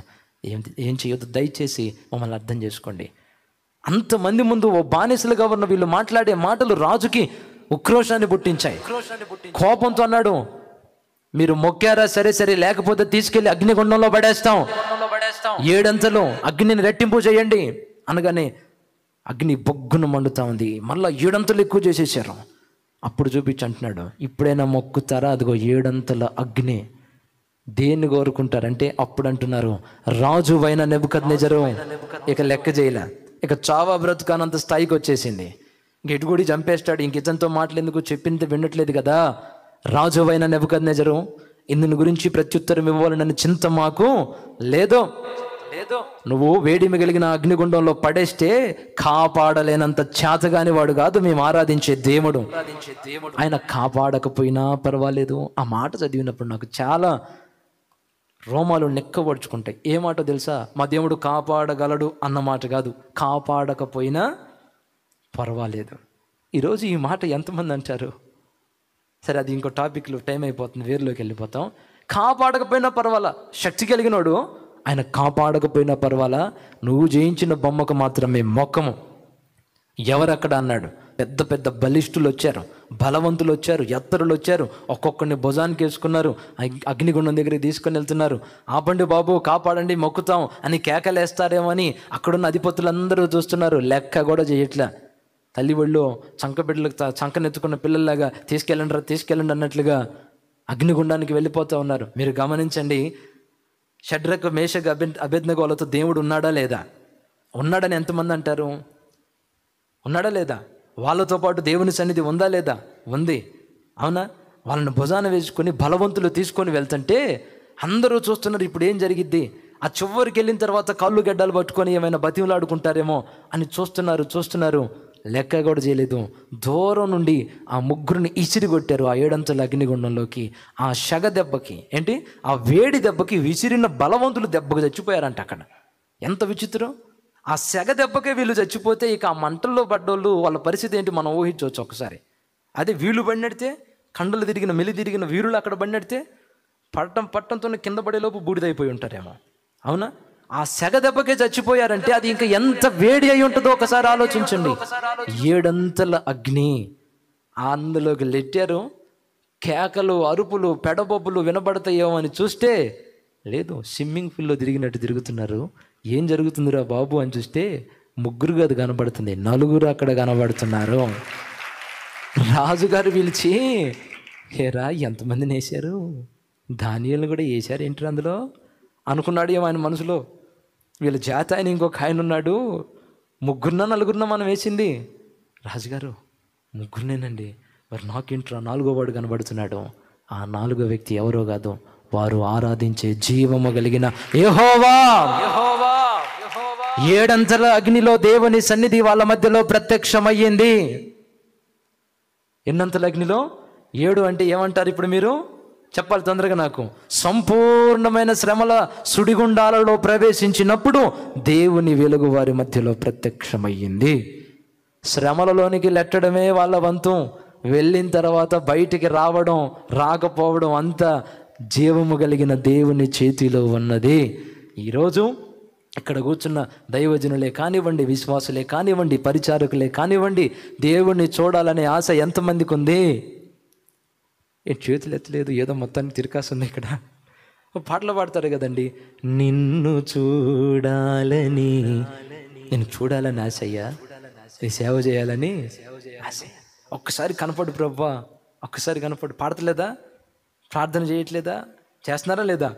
ఏం ఏం చేయొద్దు దయచేసి మమ్మల్ని అర్థం చేసుకోండి అంతమంది ముందు ఓ బానిసలుగా ఉన్న వీళ్ళు మాట్లాడే మాటలు రాజుకి ఉక్రోషాన్ని పుట్టించాయి కోపంతో అన్నాడు మీరు మొక్కారా సరే సరే లేకపోతే తీసుకెళ్లి అగ్నిగుండంలో పడేస్తాం ఏడంతలు అగ్నిని రెట్టింపు చేయండి అనగానే అగ్ని బొగ్గును మండుతా ఉంది మళ్ళీ ఏడంతలు ఎక్కువ చేసేసారు అప్పుడు చూపించి అంటున్నాడు ఇప్పుడైనా మొక్కుతారా అదిగో ఏడంతల అగ్ని దేన్ని కోరుకుంటారంటే అప్పుడు అంటున్నారు రాజువైన నెబుకద్ నిజరు ఇక లెక్క చేయలే ఇక చావా బ్రతుకానంత స్థాయికి వచ్చేసింది ఇటు గుడి చంపేస్తాడు ఇంక ఇతనితో మాటలేందుకు చెప్పింది వినట్లేదు కదా రాజువైన నెబద్ నెజరు ఇందుని గురించి ప్రత్యుత్తరం ఇవ్వాలని చింత మాకు లేదో లేదో నువ్వు వేడిమి కలిగిన అగ్నిగుండంలో పడేస్తే కాపాడలేనంత చేతగాని వాడు కాదు మేము ఆరాధించే దేవుడు ఆయన కాపాడకపోయినా పర్వాలేదు ఆ మాట చదివినప్పుడు నాకు చాలా రోమాలు నెక్కబడుచుకుంటాయి ఏ మాట తెలుసా మా దేవుడు కాపాడగలడు అన్న మాట కాదు కాపాడకపోయినా పర్వాలేదు ఈరోజు ఈ మాట ఎంతమంది అంటారు సరే అది ఇంకో టాపిక్లో టైం అయిపోతుంది వేరులోకి వెళ్ళిపోతాం కాపాడకపోయినా పర్వాలా శక్తి కలిగినోడు ఆయన కాపాడకపోయినా పర్వాలా నువ్వు జయించిన బొమ్మకు మాత్రమే మొక్కము ఎవరక్కడ అన్నాడు పెద్ద పెద్ద బలిష్ఠులు వచ్చారు బలవంతులు వచ్చారు ఎత్తరులు వచ్చారు ఒక్కొక్కరిని భుజానికి వేసుకున్నారు అగ్నిగుండం దగ్గరికి తీసుకుని వెళ్తున్నారు ఆపండి బాబు కాపాడండి మొక్కుతాం అని కేకలేస్తారేమో అని అక్కడున్న అధిపతులందరూ చూస్తున్నారు లెక్క కూడా చేయట్లే తల్లి ఒళ్ళు చంక బిడ్డలకు చంకనెత్తుకున్న పిల్లల్లాగా తీసుకెళ్ళండి తీసుకెళ్ళండి అన్నట్లుగా అగ్నిగుండానికి వెళ్ళిపోతూ ఉన్నారు మీరు గమనించండి షడ్రక మేషగా అభి గోలతో దేవుడు ఉన్నాడా లేదా ఉన్నాడని ఎంతమంది అంటారు ఉన్నాడా లేదా వాళ్ళతో పాటు దేవుని సన్నిధి ఉందా లేదా ఉంది అవునా వాళ్ళని భుజాన వేసుకొని బలవంతులు తీసుకొని వెళ్తుంటే అందరూ చూస్తున్నారు ఇప్పుడు ఏం జరిగిద్ది ఆ చివరికి వెళ్ళిన తర్వాత కాళ్ళు గడ్డలు పట్టుకొని ఏమైనా బతిమలాడుకుంటారేమో అని చూస్తున్నారు చూస్తున్నారు లెక్క కూడా చేయలేదు దూరం నుండి ఆ ముగ్గురిని ఇసిరి కొట్టారు ఆ ఏడంతల అగ్నిగుండంలోకి ఆ శగ దెబ్బకి ఏంటి ఆ వేడి దెబ్బకి విసిరిన బలవంతులు దెబ్బకు చచ్చిపోయారంట అక్కడ ఎంత విచిత్రం ఆ సెగ దెబ్బకే వీళ్ళు చచ్చిపోతే ఇక ఆ మంటల్లో పడ్డోళ్ళు వాళ్ళ పరిస్థితి ఏంటి మనం ఊహించవచ్చు ఒకసారి అదే వీళ్ళు పడినడితే కండలు తిరిగిన మెలి తిరిగిన వీరులు అక్కడ పడినడితే పట్టం పట్టంతో కింద పడేలోపు బూడిదైపోయి ఉంటారేమో అవునా ఆ సెగ దెబ్బకే చచ్చిపోయారంటే అది ఇంకా ఎంత వేడి అయి ఉంటుందో ఒకసారి ఆలోచించండి ఏడంతల అగ్ని అందులోకి లెట్టారు కేకలు అరుపులు పెడబొబ్బులు వినబడతాయేమో అని చూస్తే లేదు స్విమ్మింగ్ పూల్లో తిరిగినట్టు తిరుగుతున్నారు ఏం జరుగుతుందిరా బాబు అని చూస్తే ముగ్గురుగా అది కనబడుతుంది నలుగురు అక్కడ కనబడుతున్నారు రాజుగారు పిలిచి హేరా ఎంతమందిని వేశారు ధాన్యాలను కూడా వేశారు ఏంటి అందులో అనుకున్నాడు ఏమో ఆయన మనసులో వీళ్ళ జాత ఆయన ఇంకొక ఆయన ఉన్నాడు ముగ్గురున నలుగురున మనం వేసింది రాజుగారు ముగ్గురునేనండి మరి నాకేంట్రా నాలుగో వాడు కనబడుతున్నాడు ఆ నాలుగో వ్యక్తి ఎవరో కాదు వారు ఆరాధించే జీవము కలిగిన ఏహోవా ఏడంతల అగ్నిలో దేవుని సన్నిధి వాళ్ళ మధ్యలో ప్రత్యక్షమయ్యింది ఎన్నంతల అగ్నిలో ఏడు అంటే ఏమంటారు ఇప్పుడు మీరు చెప్పాలి తొందరగా నాకు సంపూర్ణమైన శ్రమల సుడిగుండాలలో ప్రవేశించినప్పుడు దేవుని వెలుగు వారి మధ్యలో ప్రత్యక్షమయ్యింది శ్రమలలోనికి లెట్టడమే వాళ్ళ వంతు వెళ్ళిన తర్వాత బయటికి రావడం రాకపోవడం అంత జీవము కలిగిన దేవుని చేతిలో ఉన్నది ఈరోజు ఇక్కడ కూర్చున్న దైవజనులే కానివ్వండి విశ్వాసులే కానివ్వండి పరిచారకులే కానివ్వండి దేవుణ్ణి చూడాలనే ఆశ ఎంతమందికి ఉంది ఏం చేతులు ఎత్తలేదు ఏదో మొత్తానికి ఉంది ఇక్కడ పాటలు పాడతారు కదండి నిన్ను చూడాలని నేను చూడాలని ఆశ అయ్యా నీ సేవ చేయాలని ఒక్కసారి కనపడు ప్రభా ఒక్కసారి కనపడు పాడతలేదా ప్రార్థన చేయట్లేదా చేస్తున్నారా లేదా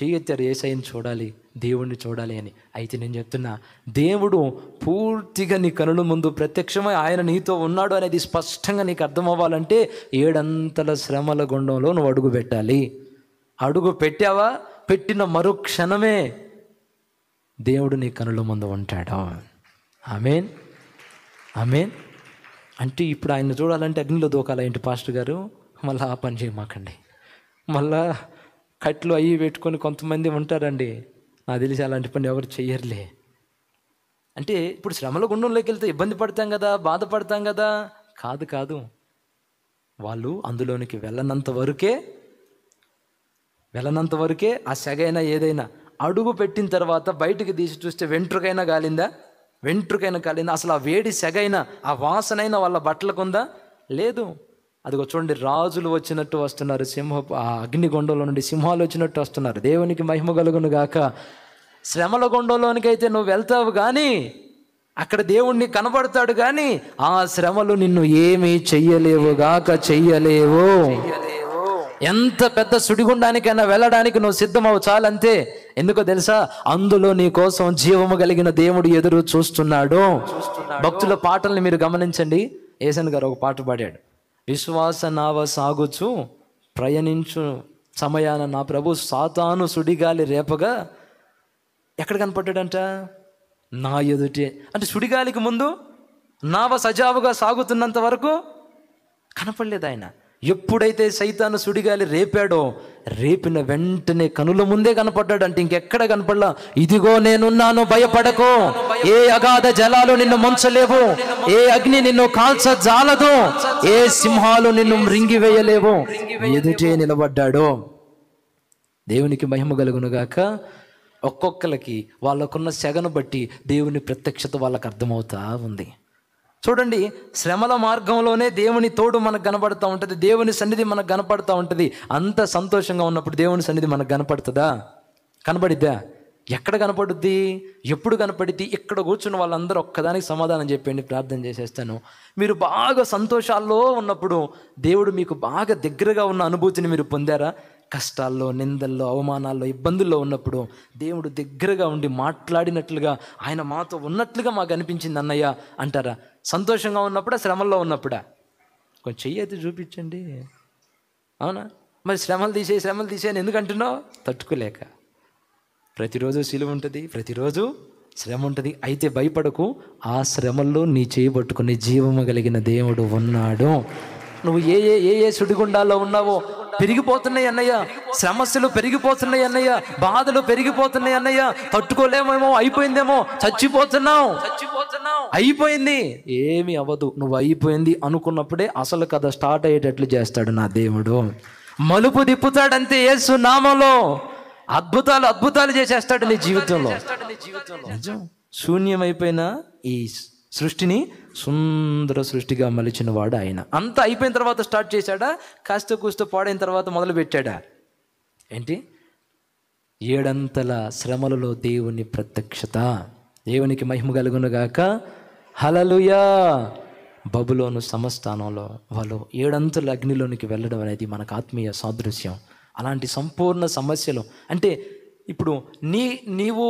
చేయొచ్చారు ఏసఐని చూడాలి దేవుణ్ణి చూడాలి అని అయితే నేను చెప్తున్నా దేవుడు పూర్తిగా నీ కనుల ముందు ప్రత్యక్షమై ఆయన నీతో ఉన్నాడు అనేది స్పష్టంగా నీకు అర్థం అవ్వాలంటే ఏడంతల శ్రమల గుండంలో నువ్వు అడుగు పెట్టాలి అడుగు పెట్టావా పెట్టిన మరో క్షణమే దేవుడు నీ కనుల ముందు ఉంటాడు ఆమెన్ ఆమెన్ అంటే ఇప్పుడు ఆయన చూడాలంటే అగ్నిలో దూకాలి ఏంటి పాస్టర్ గారు మళ్ళీ ఆ పని చేయమాకండి మళ్ళా కట్లు అవి పెట్టుకొని కొంతమంది ఉంటారండి నాకు తెలిసి అలాంటి పని ఎవరు చెయ్యర్లే అంటే ఇప్పుడు శ్రమల గుండంలోకి వెళ్తే ఇబ్బంది పడతాం కదా బాధపడతాం కదా కాదు కాదు వాళ్ళు అందులోనికి వెళ్ళనంత వరకే వెళ్ళనంత వరకే ఆ సెగైనా ఏదైనా అడుగు పెట్టిన తర్వాత బయటికి తీసి చూస్తే వెంట్రుకైనా కాలిందా వెంట్రుకైనా కాలిందా అసలు ఆ వేడి సెగైనా ఆ వాసనైనా వాళ్ళ బట్టలకుందా లేదు అదిగో చూడండి రాజులు వచ్చినట్టు వస్తున్నారు సింహ అగ్నిగొండంలో నుండి సింహాలు వచ్చినట్టు వస్తున్నారు దేవునికి మహిమ కలుగును గాక శ్రమల గుండంలోనికైతే నువ్వు వెళ్తావు కానీ అక్కడ దేవుణ్ణి కనబడతాడు కానీ ఆ శ్రమలు నిన్ను ఏమీ చెయ్యలేవు గాక చెయ్యలేవు ఎంత పెద్ద సుడిగుండానికైనా వెళ్ళడానికి నువ్వు సిద్ధమవు చాలంతే ఎందుకో తెలుసా అందులో నీ కోసం జీవము కలిగిన దేవుడు ఎదురు చూస్తున్నాడు భక్తుల పాటల్ని మీరు గమనించండి ఏసన్ గారు ఒక పాట పాడాడు విశ్వాస నావ సాగుచు ప్రయాణించు సమయాన నా ప్రభు సాతాను సుడిగాలి రేపగా ఎక్కడ కనపడ్డాడంట నా ఎదుటే అంటే సుడిగాలికి ముందు నావ సజావుగా సాగుతున్నంత వరకు కనపడలేదు ఆయన ఎప్పుడైతే సైతాను సుడిగాలి రేపాడో రేపిన వెంటనే కనుల ముందే కనపడ్డాడు అంటే ఇంకెక్కడ కనపడలా ఇదిగో నేనున్నాను భయపడకు ఏ అగాధ జలాలు నిన్ను ముంచలేవు ఏ అగ్ని నిన్ను కాల్చ జాలదు ఏ సింహాలు నిన్ను మృంగివేయలేవు ఎదుటే నిలబడ్డాడు దేవునికి మహిమ కలుగునుగాక ఒక్కొక్కరికి వాళ్ళకున్న సెగను బట్టి దేవుని ప్రత్యక్షత వాళ్ళకు అర్థమవుతా ఉంది చూడండి శ్రమల మార్గంలోనే దేవుని తోడు మనకు కనపడుతూ ఉంటుంది దేవుని సన్నిధి మనకు కనపడుతూ ఉంటుంది అంత సంతోషంగా ఉన్నప్పుడు దేవుని సన్నిధి మనకు కనపడుతుందా కనపడిద్దా ఎక్కడ కనపడుద్ది ఎప్పుడు కనపడిద్ది ఎక్కడ కూర్చున్న వాళ్ళందరూ ఒక్కదానికి సమాధానం చెప్పండి ప్రార్థన చేసేస్తాను మీరు బాగా సంతోషాల్లో ఉన్నప్పుడు దేవుడు మీకు బాగా దగ్గరగా ఉన్న అనుభూతిని మీరు పొందారా కష్టాల్లో నిందల్లో అవమానాల్లో ఇబ్బందుల్లో ఉన్నప్పుడు దేవుడు దగ్గరగా ఉండి మాట్లాడినట్లుగా ఆయన మాతో ఉన్నట్లుగా మాకు అనిపించింది అన్నయ్య అంటారా సంతోషంగా ఉన్నప్పుడా శ్రమల్లో ఉన్నప్పుడా కొంచెం చెయ్యి అయితే చూపించండి అవునా మరి శ్రమలు తీసే శ్రమలు తీసేయని ఎందుకు తట్టుకోలేక ప్రతిరోజు సిలువ ఉంటుంది ప్రతిరోజు శ్రమ ఉంటుంది అయితే భయపడకు ఆ శ్రమల్లో నీ చేయబట్టుకునే జీవము కలిగిన దేవుడు ఉన్నాడు నువ్వు ఏ ఏ ఏ ఏ సుడిగుండాల్లో ఉన్నావో పెరిగిపోతున్నాయి అన్నయ్య సమస్యలు పెరిగిపోతున్నాయి అన్నయ్య బాధలు పెరిగిపోతున్నాయి అన్నయ్య తట్టుకోలేమేమో అయిపోయిందేమో చచ్చిపోతున్నావు అయిపోయింది ఏమి అవ్వదు నువ్వు అయిపోయింది అనుకున్నప్పుడే అసలు కథ స్టార్ట్ అయ్యేటట్లు చేస్తాడు నా దేవుడు మలుపు దిప్పుతాడంతే ఏసు నామలో అద్భుతాలు అద్భుతాలు చేసేస్తాడు నీ జీవితంలో శూన్యమైపోయిన ఈ సృష్టిని సుందర సృష్టిగా మలిచిన వాడు ఆయన అంతా అయిపోయిన తర్వాత స్టార్ట్ చేశాడా కాస్త కూస్త పాడైన తర్వాత మొదలు పెట్టాడా ఏంటి ఏడంతల శ్రమలలో దేవుని ప్రత్యక్షత దేవునికి మహిమ కలుగునుగాక హలలుయా బబులోను సమస్థానంలో వాళ్ళు ఏడంతుల అగ్నిలోనికి వెళ్ళడం అనేది మనకు ఆత్మీయ సాదృశ్యం అలాంటి సంపూర్ణ సమస్యలు అంటే ఇప్పుడు నీ నీవు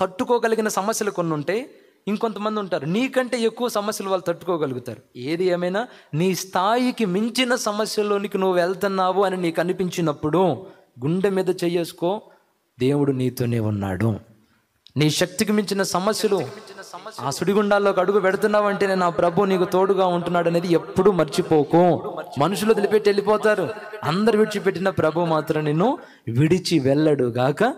తట్టుకోగలిగిన సమస్యలు కొన్ని ఉంటాయి ఇంకొంతమంది ఉంటారు నీకంటే ఎక్కువ సమస్యలు వాళ్ళు తట్టుకోగలుగుతారు ఏది ఏమైనా నీ స్థాయికి మించిన సమస్యలోనికి నువ్వు వెళ్తున్నావు అని నీకు అనిపించినప్పుడు గుండె మీద చేయేసుకో దేవుడు నీతోనే ఉన్నాడు నీ శక్తికి మించిన సమస్యలు ఆ సుడిగుండాల్లోకి అడుగు పెడుతున్నావు నా ప్రభు నీకు తోడుగా ఉంటున్నాడు అనేది ఎప్పుడూ మర్చిపోకు మనుషులు వదిలిపెట్టి వెళ్ళిపోతారు అందరు విడిచిపెట్టిన ప్రభు మాత్రం నిన్ను విడిచి వెళ్ళడు గాక